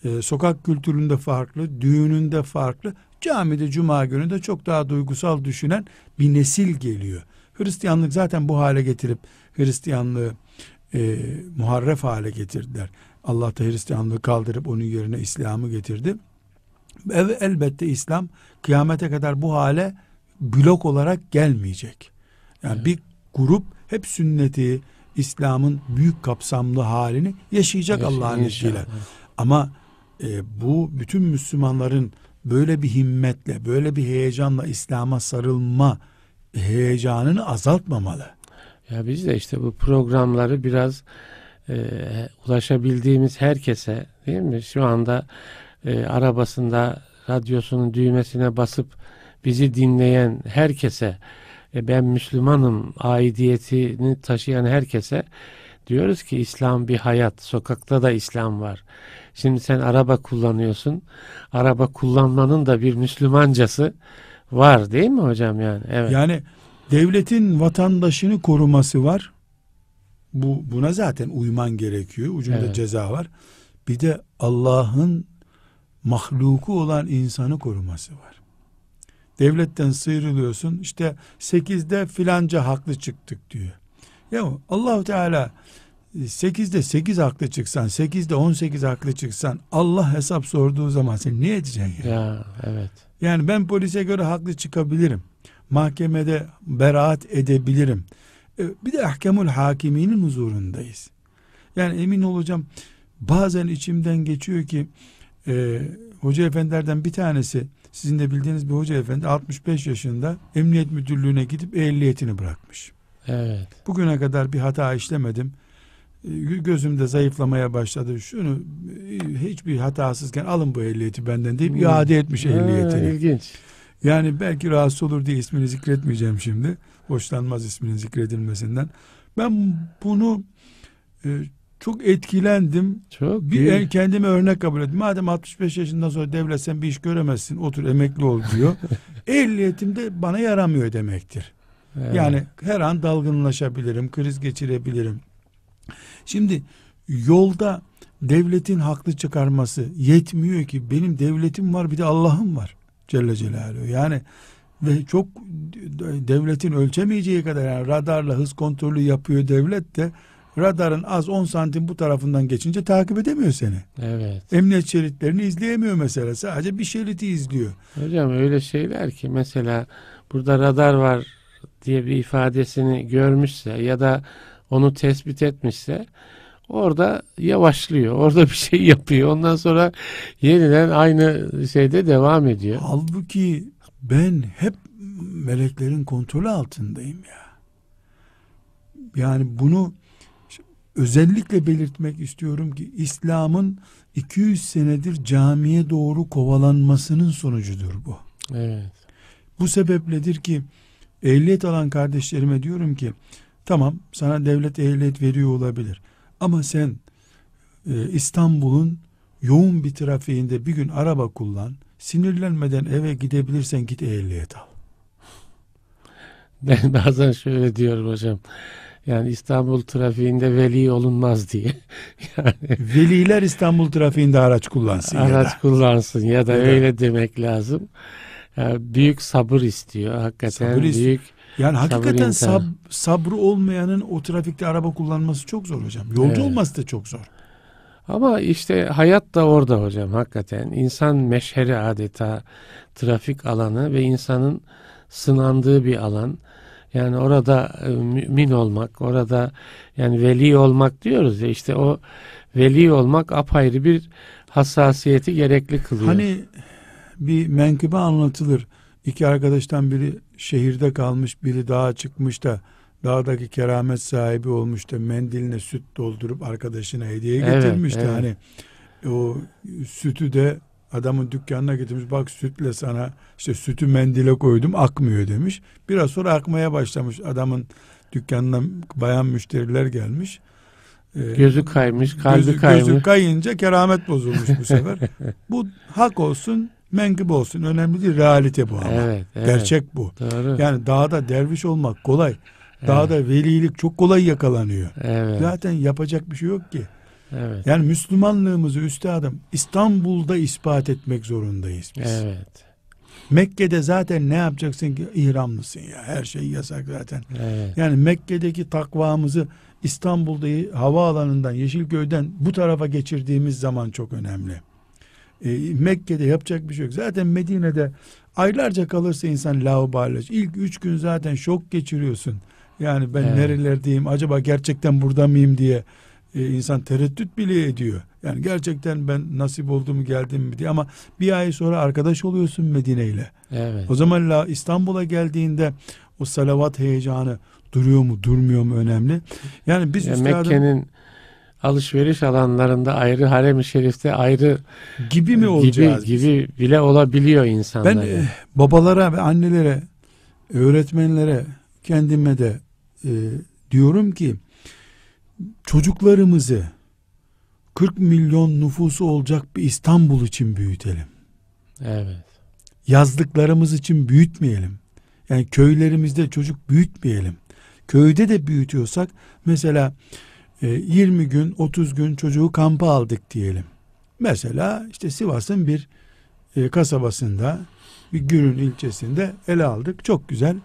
ee, sokak kültüründe farklı, düğününde farklı, camide cuma günü de çok daha duygusal düşünen bir nesil geliyor. Hristiyanlık zaten bu hale getirip Hristiyanlığı e, muharref hale getirdiler. Allah da Hristiyanlığı kaldırıp onun yerine İslam'ı getirdi. Elbette İslam kıyamete kadar bu hale blok olarak gelmeyecek. Yani evet. bir grup hep sünneti, İslam'ın büyük kapsamlı halini yaşayacak Allah'ın izniyle. Ama e, bu bütün Müslümanların böyle bir himmetle, böyle bir heyecanla İslam'a sarılma heyecanını azaltmamalı. Ya biz de işte bu programları biraz e, ulaşabildiğimiz herkese değil mi? Şu anda e, arabasında radyosunun düğmesine basıp bizi dinleyen herkese e, ben Müslümanım aidiyetini taşıyan herkese diyoruz ki İslam bir hayat. Sokakta da İslam var. Şimdi sen araba kullanıyorsun. Araba kullanmanın da bir Müslümancası var değil mi hocam yani? Evet. Yani devletin vatandaşını koruması var. Bu buna zaten uyman gerekiyor. Ucunda evet. ceza var. Bir de Allah'ın mahluku olan insanı koruması var. Devletten sıyrılıyorsun. İşte sekizde filanca haklı çıktık diyor. Ya allah Teala 8'de 8 haklı çıksan, 8'de 18 haklı çıksan Allah hesap sorduğu zaman sen ne edeceksin? Ya? ya evet. Yani ben polise göre haklı çıkabilirim. Mahkemede beraat edebilirim. E, bir de ahkemul hakiminin huzurundayız. Yani emin olacağım bazen içimden geçiyor ki e, hoca efendilerden bir tanesi sizin de bildiğiniz bir hoca efendi 65 yaşında emniyet müdürlüğüne gidip ehliyetini bırakmış. Evet. Bugüne kadar bir hata işlemedim gözümde zayıflamaya başladı. Şunu e, hiçbir hatasızken alın bu ehliyeti benden deyip hmm. iade etmiş ehliyetini. Ha, ilginç. Yani belki rahatsız olur diye ismini zikretmeyeceğim şimdi. Hoşlanmaz isminin zikredilmesinden. Ben bunu e, çok etkilendim. Çok bir iyi. E, kendime örnek kabul ettim. Madem 65 yaşından sonra devlet sen bir iş göremezsin. Otur emekli ol diyor. Ehliyetim de bana yaramıyor demektir. Evet. Yani her an dalgınlaşabilirim, kriz geçirebilirim. Şimdi yolda devletin haklı çıkarması yetmiyor ki benim devletim var bir de Allah'ım var Celle Celaluhu. Yani ve çok devletin ölçemeyeceği kadar yani radarla hız kontrolü yapıyor devlet de radarın az 10 santim bu tarafından geçince takip edemiyor seni. Evet. Emniyet şeritlerini izleyemiyor mesela. Sadece bir şeriti izliyor. Hocam öyle şeyler ki mesela burada radar var diye bir ifadesini görmüşse ya da onu tespit etmişse orada yavaşlıyor. Orada bir şey yapıyor. Ondan sonra yeniden aynı şeyde devam ediyor. Halbuki ben hep meleklerin kontrolü altındayım ya. Yani bunu özellikle belirtmek istiyorum ki İslam'ın 200 senedir camiye doğru kovalanmasının sonucudur bu. Evet. Bu sebepledir ki ehliyet alan kardeşlerime diyorum ki Tamam sana devlet ehliyet veriyor olabilir. Ama sen e, İstanbul'un yoğun bir trafiğinde bir gün araba kullan. Sinirlenmeden eve gidebilirsen git ehliyet al. Ben bazen şöyle diyorum hocam. Yani İstanbul trafiğinde veli olunmaz diye. yani veliler İstanbul trafiğinde araç kullansın. Araç ya da. kullansın ya da öyle demek lazım. Yani büyük sabır istiyor hakikaten. Sabır büyük istiyor yani hakikaten sab, sabrı olmayanın o trafikte araba kullanması çok zor hocam. Yolcu evet. olması da çok zor. Ama işte hayat da orada hocam hakikaten. İnsan meşheri adeta trafik alanı ve insanın sınandığı bir alan. Yani orada e, mümin olmak, orada yani veli olmak diyoruz ya işte o veli olmak apayrı bir hassasiyeti gerekli kılıyor. Hani bir menkıbe anlatılır. İki arkadaştan biri şehirde kalmış, biri dağa çıkmış da dağdaki keramet sahibi olmuş da mendiline süt doldurup arkadaşına hediye getirmiş evet, evet. hani o sütü de adamın dükkanına getirmiş bak sütle sana işte sütü mendile koydum akmıyor demiş. Biraz sonra akmaya başlamış adamın dükkanına bayan müşteriler gelmiş. Ee, gözü kaymış, kalbi gözü, kaymış. Gözü kayınca keramet bozulmuş bu sefer. bu hak olsun menkıb olsun önemli değil realite bu ama. Evet, evet. Gerçek bu. Doğru. Yani dağda derviş olmak kolay. Dağda evet. velilik çok kolay yakalanıyor. Evet. Zaten yapacak bir şey yok ki. Evet. Yani Müslümanlığımızı üstadım İstanbul'da ispat etmek zorundayız biz. Evet. Mekke'de zaten ne yapacaksın ki ihramlısın ya her şey yasak zaten. Evet. Yani Mekke'deki takvamızı İstanbul'da havaalanından Yeşilköy'den bu tarafa geçirdiğimiz zaman çok önemli. E, Mekke'de yapacak bir şey yok. Zaten Medine'de aylarca kalırsa insan laubaliş. İlk üç gün zaten şok geçiriyorsun. Yani ben evet. nerelerdeyim acaba gerçekten burada mıyım diye e, insan tereddüt bile ediyor. Yani gerçekten ben nasip oldum geldim mi diye ama bir ay sonra arkadaş oluyorsun Medine ile. Evet. O zaman la İstanbul'a geldiğinde o salavat heyecanı duruyor mu durmuyor mu önemli. Yani biz yani Mekke'nin alışveriş alanlarında ayrı, harem-i şerifte ayrı gibi mi e, olacağız? Gibi, gibi bile olabiliyor insanlar. Ben yani. E, babalara ve annelere, öğretmenlere, kendime de e, diyorum ki çocuklarımızı 40 milyon nüfusu olacak bir İstanbul için büyütelim. Evet. Yazlıklarımız için büyütmeyelim. Yani köylerimizde çocuk büyütmeyelim. Köyde de büyütüyorsak mesela 20 e, gün 30 gün çocuğu kampa aldık diyelim. Mesela işte Sivas'ın bir e, kasabasında bir Gürün ilçesinde ele aldık. Çok güzel.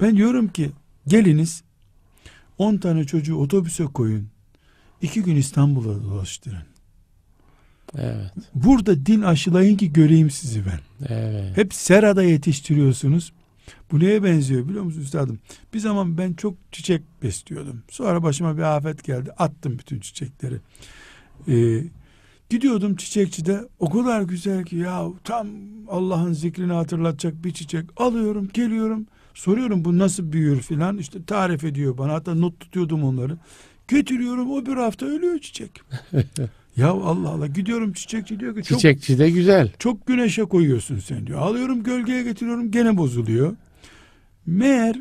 Ben diyorum ki geliniz 10 tane çocuğu otobüse koyun. 2 gün İstanbul'a dolaştırın. Evet. Burada din aşılayın ki göreyim sizi ben. Evet. Hep serada yetiştiriyorsunuz. Bu neye benziyor biliyor musun üstadım? Bir zaman ben çok çiçek besliyordum. Sonra başıma bir afet geldi. Attım bütün çiçekleri. Ee, gidiyordum çiçekçide. O kadar güzel ki ya tam Allah'ın zikrini hatırlatacak bir çiçek. Alıyorum geliyorum. Soruyorum bu nasıl büyür filan. İşte tarif ediyor bana. Hatta not tutuyordum onları. Getiriyorum o bir hafta ölüyor çiçek. Ya Allah Allah gidiyorum çiçekçi diyor ki çok, de güzel. Çok güneşe koyuyorsun sen diyor. Alıyorum gölgeye getiriyorum gene bozuluyor. Meğer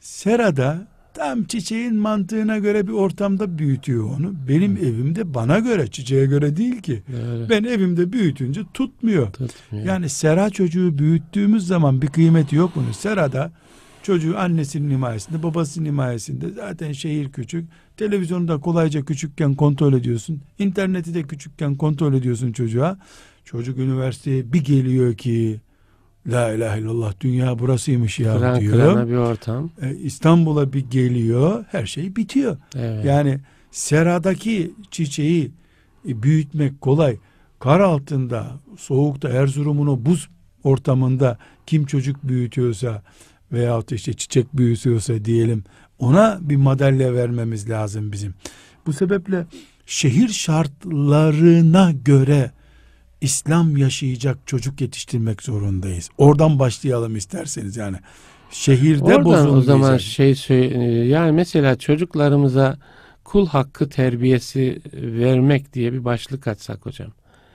serada tam çiçeğin mantığına göre bir ortamda büyütüyor onu. Benim hmm. evimde bana göre çiçeğe göre değil ki. Evet. Ben evimde büyütünce tutmuyor. tutmuyor. Yani sera çocuğu büyüttüğümüz zaman bir kıymeti yok bunun. Serada Çocuğu annesinin himayesinde, babasının himayesinde. Zaten şehir küçük. Televizyonu da kolayca küçükken kontrol ediyorsun. İnterneti de küçükken kontrol ediyorsun çocuğa. Çocuk üniversiteye bir geliyor ki La ilahe illallah dünya burasıymış ya Kıran diyor. Kırana bir ortam. E, İstanbul'a bir geliyor her şey bitiyor. Evet. Yani seradaki çiçeği e, büyütmek kolay. Kar altında, soğukta, Erzurum'un o buz ortamında kim çocuk büyütüyorsa veyahut işte çiçek büyüsüyorsa diyelim ona bir madalya vermemiz lazım bizim. Bu sebeple şehir şartlarına göre İslam yaşayacak çocuk yetiştirmek zorundayız. Oradan başlayalım isterseniz yani. Şehirde Oradan o zaman şey e, yani mesela çocuklarımıza kul hakkı terbiyesi e, vermek diye bir başlık atsak hocam.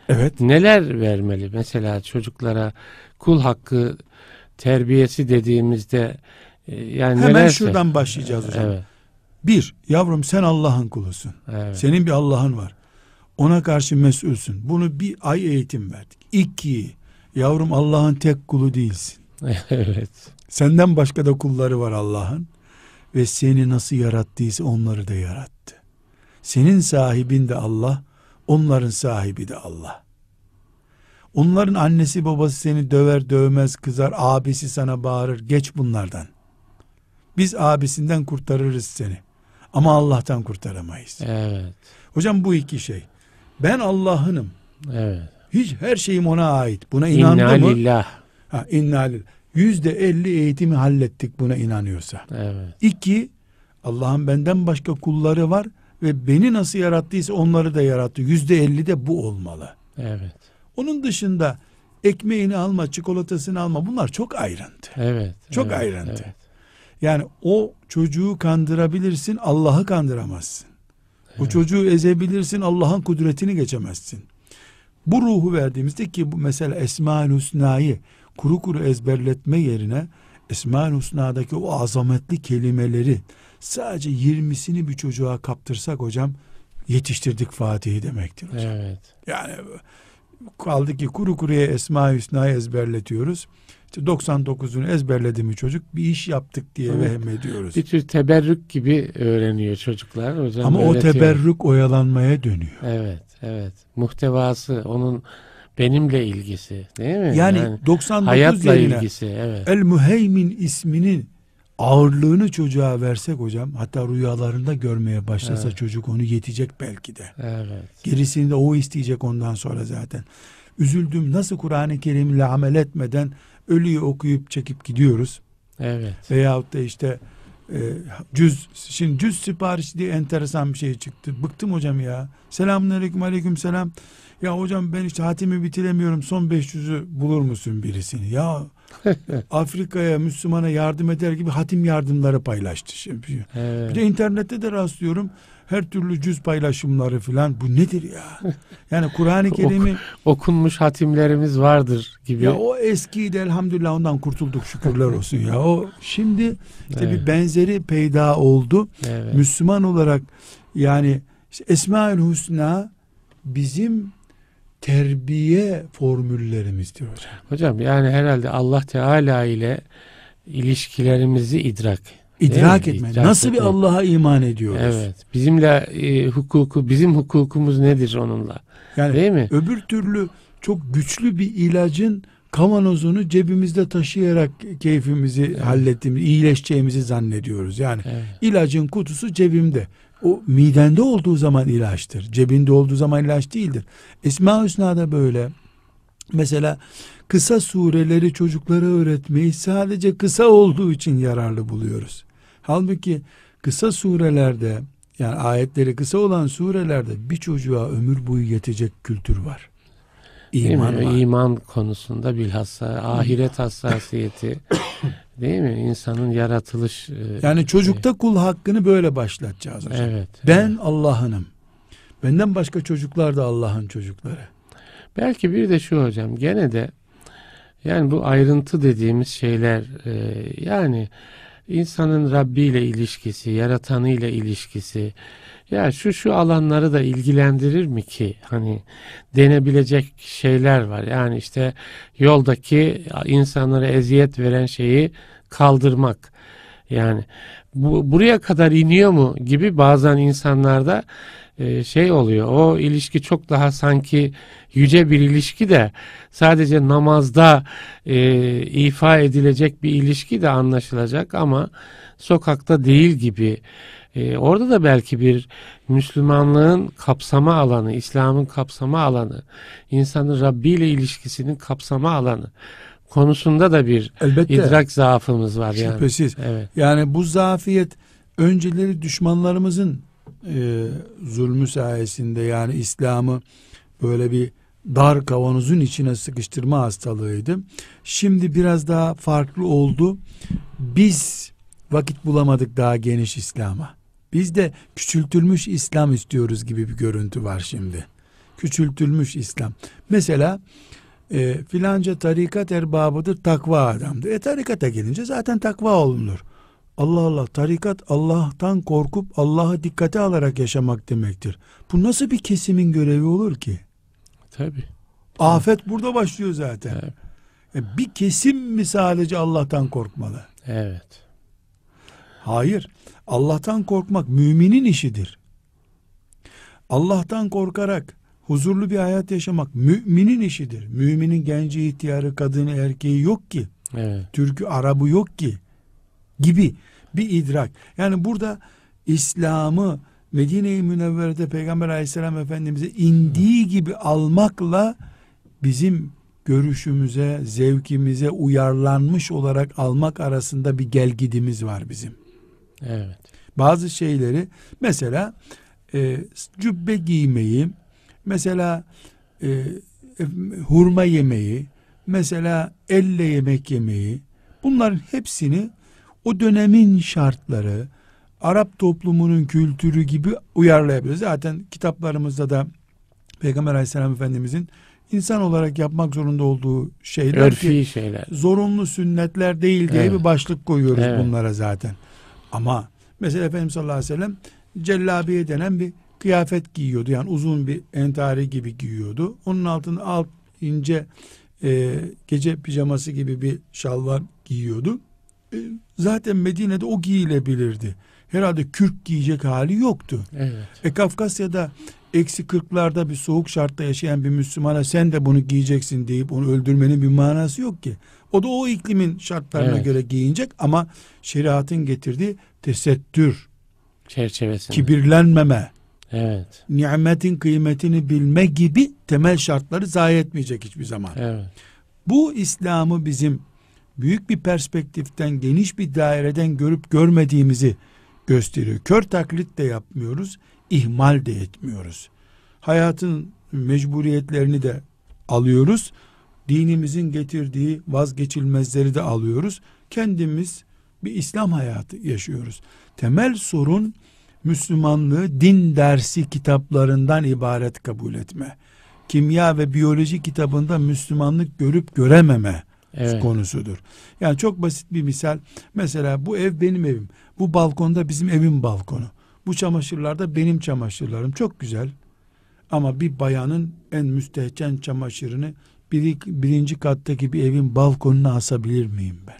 Evet. Neler vermeli mesela çocuklara kul hakkı terbiyesi dediğimizde e, yani hemen nelerse, şuradan başlayacağız hocam. Evet. Bir, yavrum sen Allah'ın kulusun. Evet. Senin bir Allah'ın var. Ona karşı mesulsün. Bunu bir ay eğitim verdik. İki, yavrum Allah'ın tek kulu değilsin. evet. Senden başka da kulları var Allah'ın. Ve seni nasıl yarattıysa onları da yarattı. Senin sahibin de Allah, onların sahibi de Allah. Onların annesi babası seni döver dövmez kızar. Abisi sana bağırır. Geç bunlardan. Biz abisinden kurtarırız seni. Ama Allah'tan kurtaramayız. Evet. Hocam bu iki şey. Ben Allah'ınım. Evet. Hiç her şeyim ona ait. Buna inandı inna mı? Lillah. Ha, inna lillah. Yüzde elli eğitimi hallettik buna inanıyorsa. Evet. İki, Allah'ın benden başka kulları var ve beni nasıl yarattıysa onları da yarattı. Yüzde elli de bu olmalı. Evet. Onun dışında ekmeğini alma, çikolatasını alma bunlar çok ayrıntı. Evet. Çok evet, ayrıntı. Evet. Yani o çocuğu kandırabilirsin, Allah'ı kandıramazsın. Evet. O çocuğu ezebilirsin, Allah'ın kudretini geçemezsin. Bu ruhu verdiğimizde ki bu mesela Esma-ül Hüsna'yı kuru kuru ezberletme yerine Esma-ül Hüsna'daki o azametli kelimeleri sadece 20'sini bir çocuğa kaptırsak hocam yetiştirdik Fatih'i demektir hocam. Evet. Yani kaldı ki kuru kuruya Esma-i Hüsna'yı ezberletiyoruz. İşte 99'unu ezberledi mi çocuk bir iş yaptık diye evet. vehm ediyoruz. Bir tür teberrük gibi öğreniyor çocuklar. O yüzden Ama o teberrük oyalanmaya dönüyor. Evet, evet. Muhtevası onun benimle ilgisi değil mi? Yani, yani 99 hayatla yerine ilgisi, evet. El Müheymin isminin ağırlığını çocuğa versek hocam hatta rüyalarında görmeye başlasa evet. çocuk onu yetecek belki de. Evet. Gerisini de o isteyecek ondan sonra zaten. Üzüldüm nasıl Kur'an-ı Kerim'le amel etmeden ölüyü okuyup çekip gidiyoruz. Evet. Veyahut da işte e, cüz şimdi cüz siparişi diye enteresan bir şey çıktı. Bıktım hocam ya. Selamünaleyküm aleyküm selam. Ya hocam ben işte hatimi bitiremiyorum. Son 500'ü bulur musun birisini? Ya Afrika'ya Müslümana yardım eder gibi hatim yardımları paylaştı. Şimdi. Şey evet. Bir de internette de rastlıyorum her türlü cüz paylaşımları filan bu nedir ya? Yani Kur'an-ı Kerim'i okunmuş hatimlerimiz vardır gibi. Ya o eskiydi elhamdülillah ondan kurtulduk şükürler olsun ya. O şimdi işte evet. bir benzeri peyda oldu. Evet. Müslüman olarak yani işte Esmaül Hüsna bizim terbiye formüllerimizdir hocam. Hocam yani herhalde Allah Teala ile ilişkilerimizi idrak İdrak etme. İdrak Nasıl etme. bir Allah'a iman ediyoruz? Evet. Bizimle e, hukuku, bizim hukukumuz nedir onunla? Yani Değil mi? Öbür türlü çok güçlü bir ilacın kavanozunu cebimizde taşıyarak keyfimizi evet. hallettiğimiz, iyileşeceğimizi zannediyoruz. Yani evet. ilacın kutusu cebimde. O midende olduğu zaman ilaçtır. Cebinde olduğu zaman ilaç değildir. Esma da böyle. Mesela kısa sureleri çocuklara öğretmeyi sadece kısa olduğu için yararlı buluyoruz. Halbuki kısa surelerde yani ayetleri kısa olan surelerde bir çocuğa ömür boyu yetecek kültür var. İman, var. İman konusunda bilhassa ahiret hassasiyeti Değil mi? İnsanın yaratılış... E, yani çocukta kul hakkını böyle başlatacağız hocam. Evet. Ben evet. Allah'ınım. Benden başka çocuklar da Allah'ın çocukları. Belki bir de şu hocam gene de yani bu ayrıntı dediğimiz şeyler e, yani insanın Rabbi ile ilişkisi, yaratanı ile ilişkisi, ya şu şu alanları da ilgilendirir mi ki? Hani denebilecek şeyler var. Yani işte yoldaki insanlara eziyet veren şeyi kaldırmak. Yani bu, buraya kadar iniyor mu gibi bazen insanlarda e, şey oluyor. O ilişki çok daha sanki yüce bir ilişki de sadece namazda e, ifa edilecek bir ilişki de anlaşılacak ama sokakta değil gibi. E, orada da belki bir Müslümanlığın kapsama alanı, İslam'ın kapsama alanı, insanın Rabbi ile ilişkisinin kapsama alanı konusunda da bir Elbette. idrak zaafımız var. Şüphesiz. Yani. Evet. yani bu zafiyet önceleri düşmanlarımızın e, zulmü sayesinde yani İslam'ı böyle bir dar kavanozun içine sıkıştırma hastalığıydı. Şimdi biraz daha farklı oldu. Biz vakit bulamadık daha geniş İslam'a. Biz de küçültülmüş İslam istiyoruz gibi bir görüntü var şimdi. Küçültülmüş İslam. Mesela e, filanca tarikat erbabıdır takva adamdır. E tarikata gelince zaten takva olunur. Allah Allah tarikat Allah'tan korkup Allah'ı dikkate alarak yaşamak demektir. Bu nasıl bir kesimin görevi olur ki? Tabi. Afet burada başlıyor zaten. Tabii. E, bir kesim mi sadece Allah'tan korkmalı? Evet. Hayır. Allah'tan korkmak müminin işidir. Allah'tan korkarak huzurlu bir hayat yaşamak müminin işidir. Müminin genci ihtiyarı kadını erkeği yok ki. Evet. Türkü Arabı yok ki gibi bir idrak. Yani burada İslam'ı Medine-i Münevvere'de Peygamber Aleyhisselam Efendimiz'e indiği gibi almakla bizim görüşümüze, zevkimize uyarlanmış olarak almak arasında bir gelgidimiz var bizim. Evet. Bazı şeyleri mesela e, cübbe giymeyi, mesela e, e hurma yemeyi, mesela elle yemek yemeyi bunların hepsini o dönemin şartları, Arap toplumunun kültürü gibi uyarlayabiliriz. Zaten kitaplarımızda da Peygamber Aleyhisselam Efendimizin insan olarak yapmak zorunda olduğu şeyler Örfi ki, şeyler. zorunlu sünnetler değil diye evet. bir başlık koyuyoruz evet. bunlara zaten. Ama mesela Efendimiz sallallahu aleyhi ve sellem cellabiye denen bir kıyafet giyiyordu. Yani uzun bir entari gibi giyiyordu. Onun altında alt ince e, gece pijaması gibi bir şalvar giyiyordu. E, zaten Medine'de o giyilebilirdi. Herhalde kürk giyecek hali yoktu. Evet. E Kafkasya'da eksi kırklarda bir soğuk şartta yaşayan bir Müslümana sen de bunu giyeceksin deyip onu öldürmenin bir manası yok ki. O da o iklimin şartlarına evet. göre giyinecek ama şeriatın getirdiği tesettür, çerçevesinde kibirlenmeme, evet. nimetin kıymetini bilme gibi temel şartları zayi etmeyecek hiçbir zaman. Evet. Bu İslam'ı bizim büyük bir perspektiften, geniş bir daireden görüp görmediğimizi gösteriyor. Kör taklit de yapmıyoruz, ihmal de etmiyoruz. Hayatın mecburiyetlerini de alıyoruz. Dinimizin getirdiği vazgeçilmezleri de alıyoruz. Kendimiz bir İslam hayatı yaşıyoruz. Temel sorun Müslümanlığı din dersi kitaplarından ibaret kabul etme. Kimya ve biyoloji kitabında Müslümanlık görüp görememe evet. konusudur. Yani çok basit bir misal. Mesela bu ev benim evim. Bu balkonda bizim evin balkonu. Bu çamaşırlarda benim çamaşırlarım. Çok güzel. Ama bir bayanın en müstehcen çamaşırını biri, birinci kattaki bir evin balkonuna asabilir miyim ben?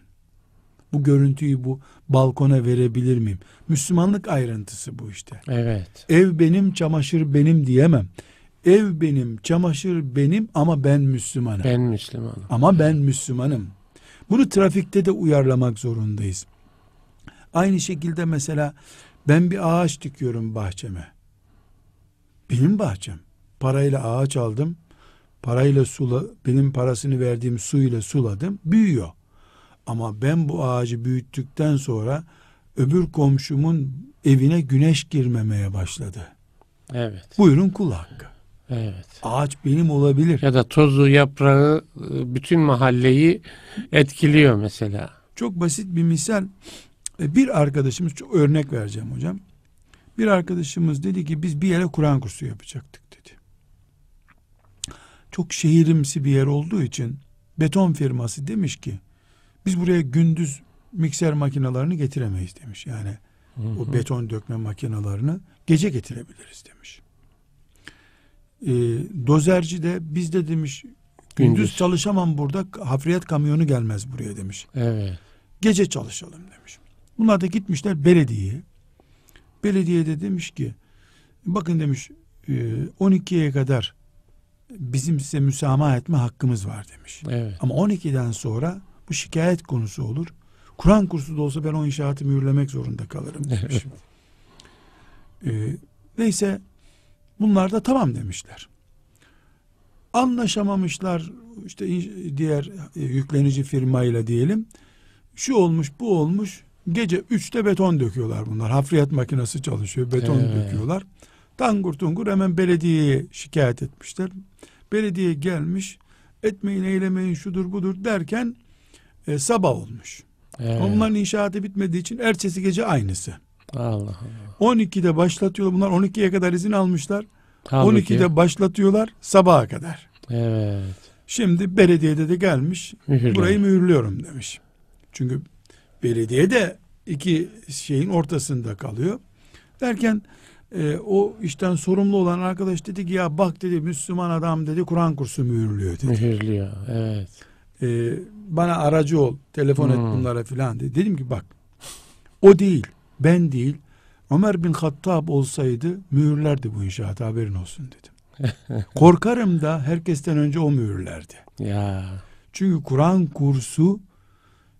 Bu görüntüyü bu balkona verebilir miyim? Müslümanlık ayrıntısı bu işte. Evet. Ev benim, çamaşır benim diyemem. Ev benim, çamaşır benim ama ben Müslümanım. Ben Müslümanım. Ama ben Müslümanım. Bunu trafikte de uyarlamak zorundayız. Aynı şekilde mesela ben bir ağaç dikiyorum bahçeme. Benim bahçem. Parayla ağaç aldım. Parayla sula, benim parasını verdiğim suyla suladım. Büyüyor. Ama ben bu ağacı büyüttükten sonra öbür komşumun evine güneş girmemeye başladı. Evet. Buyurun kul hakkı. Evet. Ağaç benim olabilir. Ya da tozu, yaprağı e, bütün mahalleyi etkiliyor mesela. Çok basit bir misal. E, bir arkadaşımız, çok örnek vereceğim hocam. Bir arkadaşımız dedi ki biz bir yere Kur'an kursu yapacaktık dedi. Çok şehirimsi bir yer olduğu için beton firması demiş ki biz buraya gündüz mikser makinalarını getiremeyiz demiş. Yani hı hı. o beton dökme makinalarını gece getirebiliriz demiş e, dozerci de biz de demiş gündüz, gündüz çalışamam burada hafriyat kamyonu gelmez buraya demiş. Evet. Gece çalışalım demiş. Bunlar da gitmişler belediyeye. Belediye de demiş ki bakın demiş 12'ye e, kadar bizim size müsamaha etme hakkımız var demiş. Evet. Ama 12'den sonra bu şikayet konusu olur. Kur'an kursu da olsa ben o inşaatı mühürlemek zorunda kalırım demiş. Evet. ee, neyse Bunlar da tamam demişler. Anlaşamamışlar işte diğer e, yüklenici firmayla diyelim. Şu olmuş bu olmuş gece üçte beton döküyorlar bunlar. Hafriyat makinesi çalışıyor beton evet. döküyorlar. Tangur tungur hemen belediyeye şikayet etmişler. Belediye gelmiş etmeyin eylemeyin şudur budur derken e, sabah olmuş. Evet. Onların inşaatı bitmediği için ertesi gece aynısı. Allah Allah. 12'de başlatıyorlar Bunlar 12'ye kadar izin almışlar. Halbuki. 12'de başlatıyorlar sabaha kadar. Evet. Şimdi belediyede de gelmiş. Mühürlüyor. Burayı mühürlüyorum demiş. Çünkü belediye de iki şeyin ortasında kalıyor. Derken e, o işten sorumlu olan arkadaş dedi ki ya bak dedi Müslüman adam dedi Kur'an kursu mühürlüyor dedi. Mühürlüyor evet. E, bana aracı ol telefon hmm. et bunlara filan dedi. Dedim ki bak o değil. Ben değil Ömer bin Hattab olsaydı mühürlerdi bu inşaatı haberin olsun dedim. Korkarım da herkesten önce o mühürlerdi. Ya. Çünkü Kur'an kursu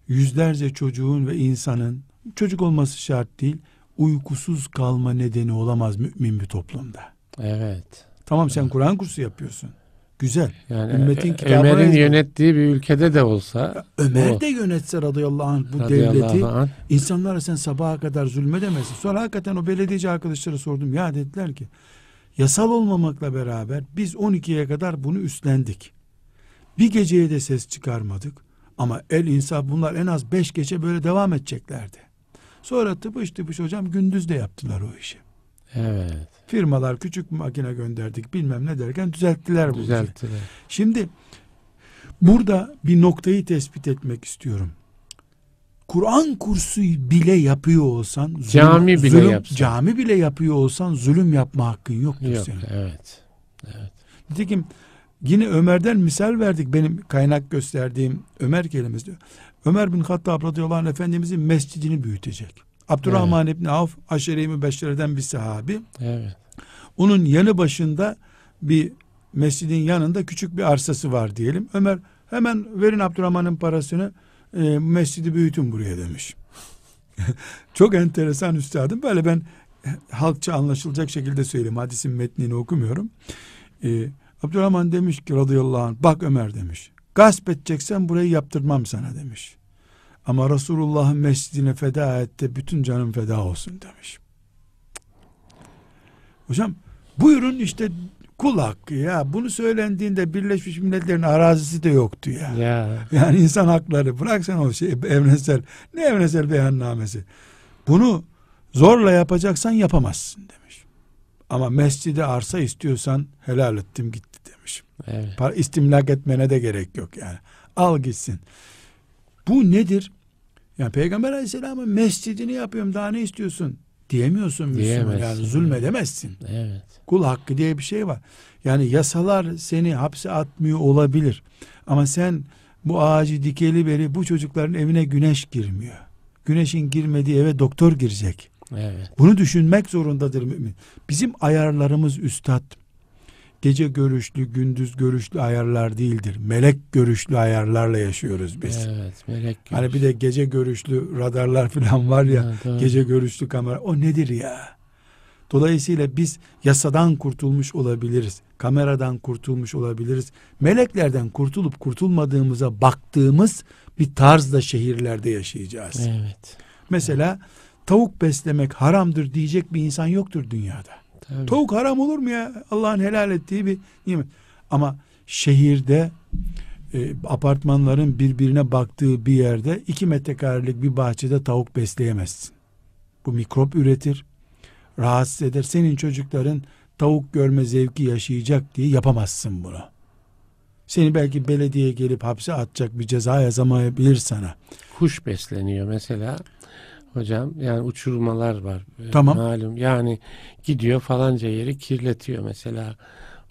yüzlerce çocuğun ve insanın çocuk olması şart değil uykusuz kalma nedeni olamaz mümin bir toplumda. Evet. Tamam sen Kur'an kursu yapıyorsun. Güzel. Yani Ümmetin e, kitabına Ömer'in yazdı. yönettiği bir ülkede de olsa Ömer de yönetse radıyallahu anh bu radıyallahu devleti anh. insanlara sen sabaha kadar zulmedemesin. Sonra hakikaten o belediyeci arkadaşlara sordum. Ya dediler ki yasal olmamakla beraber biz 12'ye kadar bunu üstlendik. Bir geceye de ses çıkarmadık. Ama el insaf bunlar en az beş gece böyle devam edeceklerdi. Sonra tıpış tıpış hocam gündüz de yaptılar o işi. Evet. Firmalar küçük makine gönderdik bilmem ne derken düzelttiler bunu. Düzelttiler. Şey. Şimdi burada bir noktayı tespit etmek istiyorum. Kur'an kursu bile yapıyor olsan zulüm, cami bile zulüm, yapsan. cami bile yapıyor olsan zulüm yapma hakkın yoktur Yok, senin. Evet. Evet. Nitekim yine Ömer'den misal verdik benim kaynak gösterdiğim Ömer kelimesi. Ömer bin Hattab radıyallahu anh efendimizin mescidini büyütecek. Abdurrahman evet. İbni Avf aşere mübeşşereden bir sahabi. Evet. Onun yanı başında bir mescidin yanında küçük bir arsası var diyelim. Ömer hemen verin Abdurrahman'ın parasını e, mescidi büyütün buraya demiş. Çok enteresan üstadım. Böyle ben halkça anlaşılacak şekilde söyleyeyim. Hadisin metnini okumuyorum. E, Abdurrahman demiş ki radıyallahu anh bak Ömer demiş. Gasp edeceksen burayı yaptırmam sana demiş. Ama Resulullah'ın mescidine feda etti. Bütün canım feda olsun demiş. Hocam buyurun işte kul hakkı ya. Bunu söylendiğinde Birleşmiş Milletler'in arazisi de yoktu ya. ya. Yani insan hakları bırak sen o şey evrensel. Ne evrensel beyannamesi. Bunu zorla yapacaksan yapamazsın demiş. Ama mescide arsa istiyorsan helal ettim gitti demiş. Evet. Para istimlak etmene de gerek yok yani. Al gitsin. Bu nedir? Yani Peygamber Aleyhisselam'ın mescidini yapıyorum daha ne istiyorsun? Diyemiyorsun Müslüman. Yani zulmedemezsin. Evet. Kul hakkı diye bir şey var. Yani yasalar seni hapse atmıyor olabilir. Ama sen bu ağacı dikeli beri bu çocukların evine güneş girmiyor. Güneşin girmediği eve doktor girecek. Evet. Bunu düşünmek zorundadır mümin. Bizim ayarlarımız üstad gece görüşlü, gündüz görüşlü ayarlar değildir. Melek görüşlü ayarlarla yaşıyoruz biz. Evet, melek hani görüşlü. Hani bir de gece görüşlü radarlar falan var ya, evet, gece görüşlü kamera. O nedir ya? Dolayısıyla biz yasadan kurtulmuş olabiliriz. Kameradan kurtulmuş olabiliriz. Meleklerden kurtulup kurtulmadığımıza baktığımız bir tarzda şehirlerde yaşayacağız. Evet. Mesela tavuk beslemek haramdır diyecek bir insan yoktur dünyada. Tabii. Tavuk haram olur mu ya? Allah'ın helal ettiği bir nimet. Ama şehirde e, apartmanların birbirine baktığı bir yerde iki metrekarelik bir bahçede tavuk besleyemezsin. Bu mikrop üretir, rahatsız eder. Senin çocukların tavuk görme zevki yaşayacak diye yapamazsın bunu. Seni belki belediye gelip hapse atacak bir ceza yazamayabilir sana. Kuş besleniyor mesela hocam. Yani uçurmalar var. Ee, tamam. Malum yani gidiyor falanca yeri kirletiyor mesela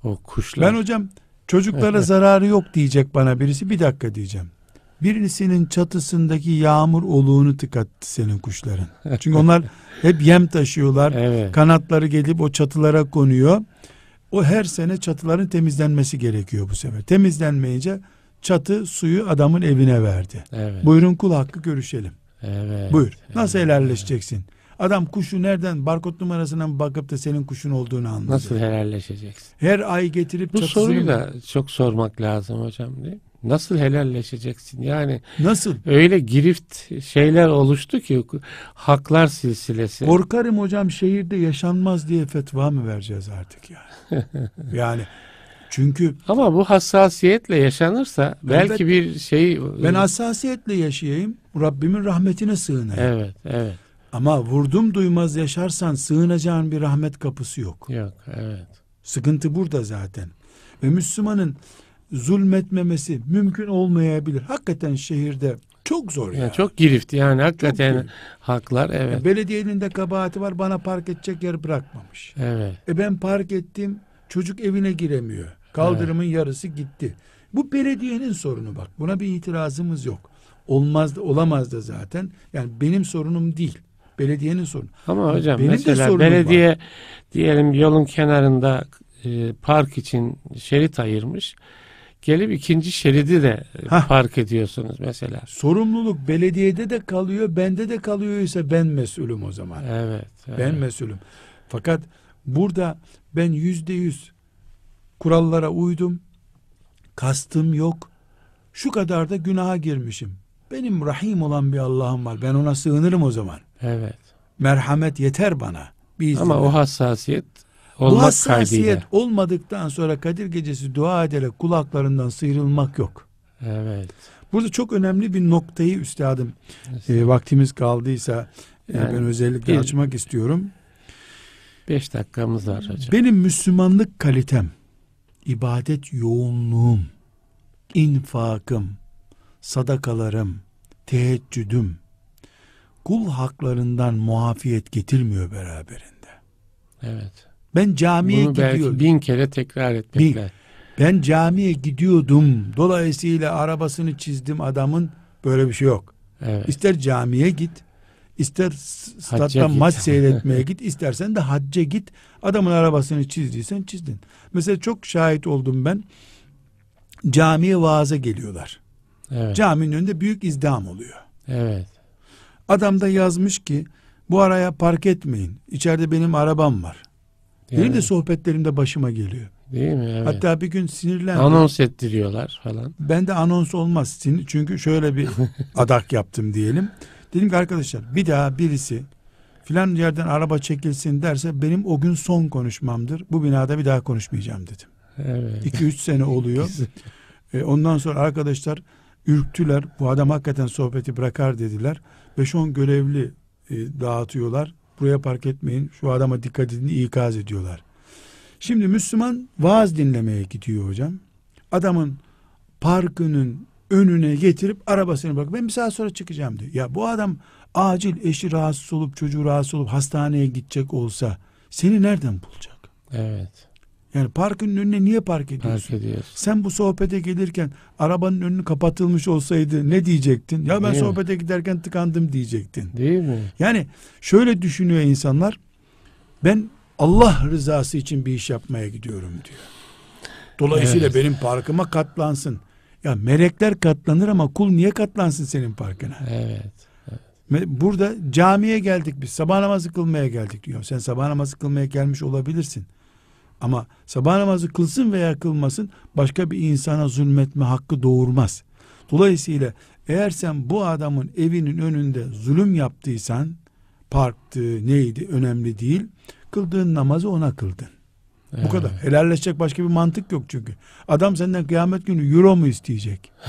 o kuşlar. Ben hocam çocuklara zararı yok diyecek bana birisi. Bir dakika diyeceğim. Birisinin çatısındaki yağmur oluğunu tıkattı senin kuşların. Çünkü onlar hep yem taşıyorlar. Evet. Kanatları gelip o çatılara konuyor. O her sene çatıların temizlenmesi gerekiyor bu sefer. Temizlenmeyince çatı suyu adamın evine verdi. Evet. Buyurun kul hakkı görüşelim. Evet. Buyur. Nasıl evet. helalleşeceksin? Adam kuşu nereden barkod numarasından bakıp da senin kuşun olduğunu anladı. Nasıl helalleşeceksin? Her ay getirip Bu soruyu da çok sormak lazım hocam değil mi? Nasıl helalleşeceksin? Yani nasıl? Öyle girift şeyler oluştu ki haklar silsilesi. Korkarım hocam şehirde yaşanmaz diye fetva mı vereceğiz artık yani? yani çünkü ama bu hassasiyetle yaşanırsa belki evet, bir şey ben hassasiyetle yaşayayım. Rabbimin rahmetine sığınayım. Evet, evet. Ama vurdum duymaz yaşarsan sığınacağın bir rahmet kapısı yok. Yok, evet. Sıkıntı burada zaten. Ve Müslümanın zulmetmemesi mümkün olmayabilir. Hakikaten şehirde çok zor ya. Yani. Çok girift yani hakikaten girift. haklar evet. Yani belediyenin de kabahati var bana park edecek yer bırakmamış. Evet. E ben park ettim çocuk evine giremiyor. Kaldırımın evet. yarısı gitti. Bu belediyenin sorunu bak. Buna bir itirazımız yok. Olmaz da, olamaz da zaten. Yani benim sorunum değil. Belediyenin sorunu. Ama hocam benim mesela de belediye var. diyelim yolun kenarında e, park için şerit ayırmış. Gelip ikinci şeridi de e, Hah. park ediyorsunuz mesela. Sorumluluk belediyede de kalıyor, bende de kalıyor ise ben mesulüm o zaman. Evet. evet. Ben mesulüm. Fakat burada ben yüzde yüz kurallara uydum, kastım yok, şu kadar da günaha girmişim. Benim rahim olan bir Allah'ım var. Ben ona sığınırım o zaman. Evet. Merhamet yeter bana. Ama o hassasiyet olmak Bu hassasiyet kaydıyla. olmadıktan sonra Kadir Gecesi dua ederek kulaklarından sıyrılmak yok. Evet. Burada çok önemli bir noktayı üstadım e, vaktimiz kaldıysa e, yani, ben özellikle bir, açmak istiyorum. Beş dakikamız var hocam. Benim Müslümanlık kalitem ibadet yoğunluğum, infakım, sadakalarım, teheccüdüm, kul haklarından muafiyet getirmiyor beraberinde. Evet. Ben camiye Bunu gidiyordum. bin kere tekrar etmek bin. Ben camiye gidiyordum. Dolayısıyla arabasını çizdim adamın. Böyle bir şey yok. Evet. İster camiye git, ister statta maç seyretmeye git, istersen de hacca git. Adamın arabasını çizdiysen çizdin. Mesela çok şahit oldum ben. Camiye vaaza geliyorlar. Evet. Caminin önünde büyük izdam oluyor. Evet. Adam da yazmış ki bu araya park etmeyin. İçeride benim arabam var. Yani. Benim de sohbetlerimde başıma geliyor. Değil mi? Evet. Hatta bir gün sinirlendim. Anons ettiriyorlar falan. Ben de anons olmaz. Çünkü şöyle bir adak yaptım diyelim. Dedim ki arkadaşlar bir daha birisi filan yerden araba çekilsin derse benim o gün son konuşmamdır. Bu binada bir daha konuşmayacağım dedim. evet. İki, üç sene oluyor. e, ondan sonra arkadaşlar ürktüler. Bu adam hakikaten sohbeti bırakar dediler. 5-10 görevli e, dağıtıyorlar. Buraya park etmeyin. Şu adama dikkat edin ikaz ediyorlar. Şimdi Müslüman vaaz dinlemeye gidiyor hocam. Adamın parkının önüne getirip arabasını bırak. Ben bir saat sonra çıkacağım diyor. Ya bu adam acil eşi rahatsız olup çocuğu rahatsız olup hastaneye gidecek olsa seni nereden bulacak? Evet. Yani parkın önüne niye park ediyorsun? Park ediyorsun. Sen bu sohbete gelirken arabanın önünü kapatılmış olsaydı ne diyecektin? Ya ben Değil sohbete mi? giderken tıkandım diyecektin. Değil mi? Yani şöyle düşünüyor insanlar. Ben Allah rızası için bir iş yapmaya gidiyorum diyor. Dolayısıyla evet. benim parkıma katlansın. Ya melekler katlanır ama kul niye katlansın senin parkına? Evet. Burada camiye geldik biz. Sabah namazı kılmaya geldik diyor. Sen sabah namazı kılmaya gelmiş olabilirsin. Ama sabah namazı kılsın veya kılmasın başka bir insana zulmetme hakkı doğurmaz. Dolayısıyla eğer sen bu adamın evinin önünde zulüm yaptıysan parktı neydi önemli değil. Kıldığın namazı ona kıldın. Ee. Bu kadar. Helalleşecek başka bir mantık yok çünkü. Adam senden kıyamet günü euro mu isteyecek?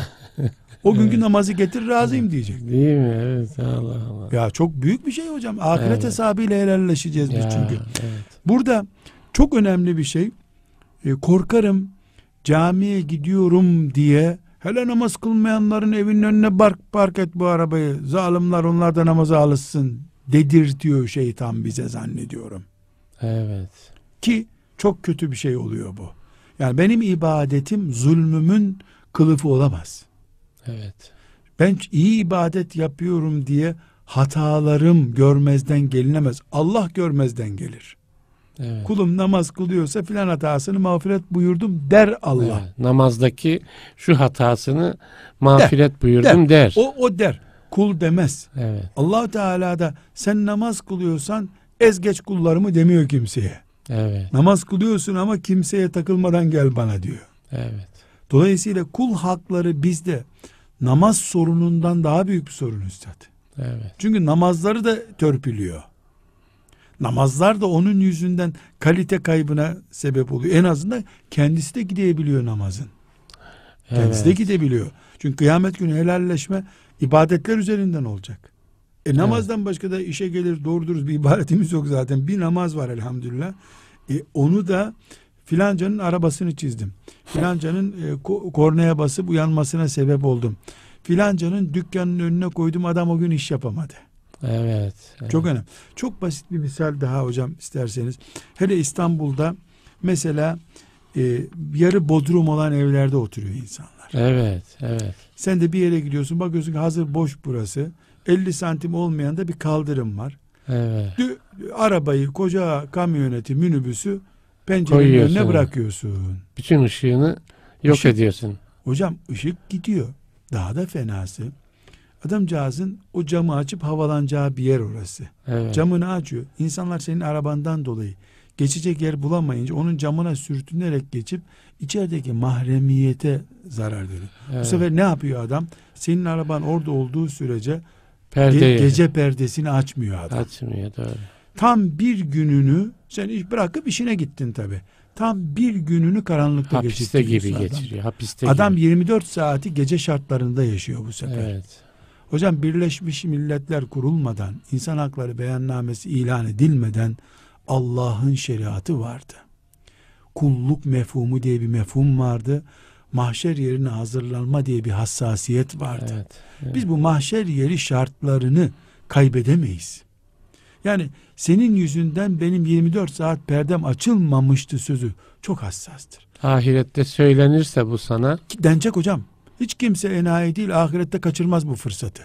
O günkü namazı getir razıyım diyecek. Değil mi? Evet Allah Allah. Ya çok büyük bir şey hocam. Ahiret evet. hesabıyla helalleşeceğiz ya, çünkü. Evet. Burada çok önemli bir şey. E, korkarım camiye gidiyorum diye hele namaz kılmayanların evinin önüne park, park et bu arabayı. Zalimler onlar da namaza alışsın dedirtiyor şeytan bize zannediyorum. Evet. Ki çok kötü bir şey oluyor bu. Yani benim ibadetim zulmümün kılıfı olamaz. Evet. Ben iyi ibadet yapıyorum diye hatalarım görmezden gelinemez. Allah görmezden gelir. Evet. Kulum namaz kılıyorsa filan hatasını mağfiret buyurdum der Allah. Evet. Namazdaki şu hatasını mağfiret der, buyurdum der. der. O o der. Kul demez. Evet. Allah Teala da sen namaz kılıyorsan ez geç kullarımı demiyor kimseye. Evet. Namaz kılıyorsun ama kimseye takılmadan gel bana diyor. Evet. Dolayısıyla kul hakları bizde namaz sorunundan daha büyük bir sorun üstad. Evet. Çünkü namazları da törpülüyor. Namazlar da onun yüzünden kalite kaybına sebep oluyor. En azından kendisi de gidebiliyor namazın. Evet. Kendisi de gidebiliyor. Çünkü kıyamet günü helalleşme ibadetler üzerinden olacak. E namazdan evet. başka da işe gelir doğru bir ibadetimiz yok zaten. Bir namaz var elhamdülillah. E onu da Filancanın arabasını çizdim. Filancanın e, ko kornaya basıp uyanmasına sebep oldum. Filancanın dükkanın önüne koydum adam o gün iş yapamadı. Evet, evet. Çok önemli. Çok basit bir misal daha hocam isterseniz. Hele İstanbul'da mesela e, yarı bodrum olan evlerde oturuyor insanlar. Evet, evet. Sen de bir yere gidiyorsun bakıyorsun ki hazır boş burası. 50 santim olmayan da bir kaldırım var. Evet. Dü, arabayı, koca kamyoneti, minibüsü pencerenin Koyuyorsun. önüne bırakıyorsun. Bütün ışığını yok Işık. ediyorsun. Hocam ışık gidiyor. Daha da fenası. Adamcağızın o camı açıp havalanacağı bir yer orası. Evet. Camını açıyor. İnsanlar senin arabandan dolayı geçecek yer bulamayınca onun camına sürtünerek geçip içerideki mahremiyete zarar veriyor. Evet. Bu sefer ne yapıyor adam? Senin araban orada olduğu sürece Perdeyi. gece perdesini açmıyor adam. Açmıyor doğru. Tam bir gününü sen iş bırakıp işine gittin tabi. Tam bir gününü karanlıkta geçiriyor Hapiste gibi adam. geçiriyor. Hapiste adam gibi. 24 saati gece şartlarında yaşıyor bu sefer. Evet. Hocam Birleşmiş Milletler kurulmadan, insan hakları beyannamesi ilan edilmeden Allah'ın şeriatı vardı. Kulluk mefhumu diye bir mefhum vardı. Mahşer yerine hazırlanma diye bir hassasiyet vardı. Evet, evet. Biz bu mahşer yeri şartlarını kaybedemeyiz. Yani senin yüzünden benim 24 saat perdem açılmamıştı sözü çok hassastır. Ahirette söylenirse bu sana. Denecek hocam. Hiç kimse enayi değil ahirette kaçırmaz bu fırsatı.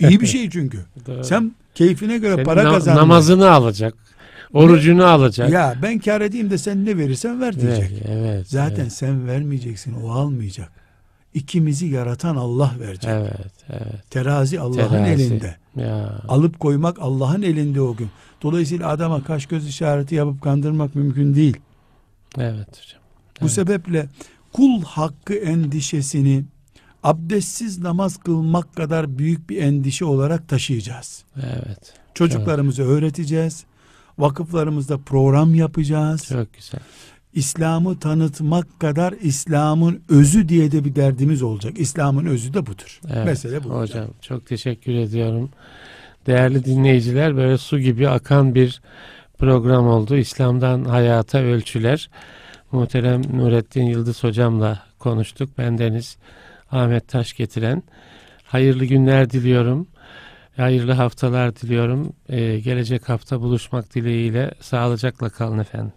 İyi bir şey çünkü. Sen keyfine göre Senin para na- kazan. Namazını alacak. Orucunu ne? alacak. Ya ben kar edeyim de sen ne verirsen ver diyecek. Evet, evet Zaten evet. sen vermeyeceksin o almayacak ikimizi yaratan Allah verecek. Evet, evet. Terazi Allah'ın Terazi. elinde. Ya. Alıp koymak Allah'ın elinde o gün. Dolayısıyla adama kaş göz işareti yapıp kandırmak mümkün değil. Evet hocam. Evet. Bu sebeple kul hakkı endişesini abdestsiz namaz kılmak kadar büyük bir endişe olarak taşıyacağız. Evet. Çocuklarımızı evet. öğreteceğiz. Vakıflarımızda program yapacağız. Çok güzel. İslam'ı tanıtmak kadar İslam'ın özü diye de bir derdimiz olacak. İslam'ın özü de budur. Evet, Mesele bu. Hocam çok teşekkür ediyorum. Değerli dinleyiciler böyle su gibi akan bir program oldu. İslam'dan hayata ölçüler. Muhterem Nurettin Yıldız hocamla konuştuk. Bendeniz Ahmet Taş getiren. Hayırlı günler diliyorum. Hayırlı haftalar diliyorum. Ee, gelecek hafta buluşmak dileğiyle sağlıcakla kalın efendim.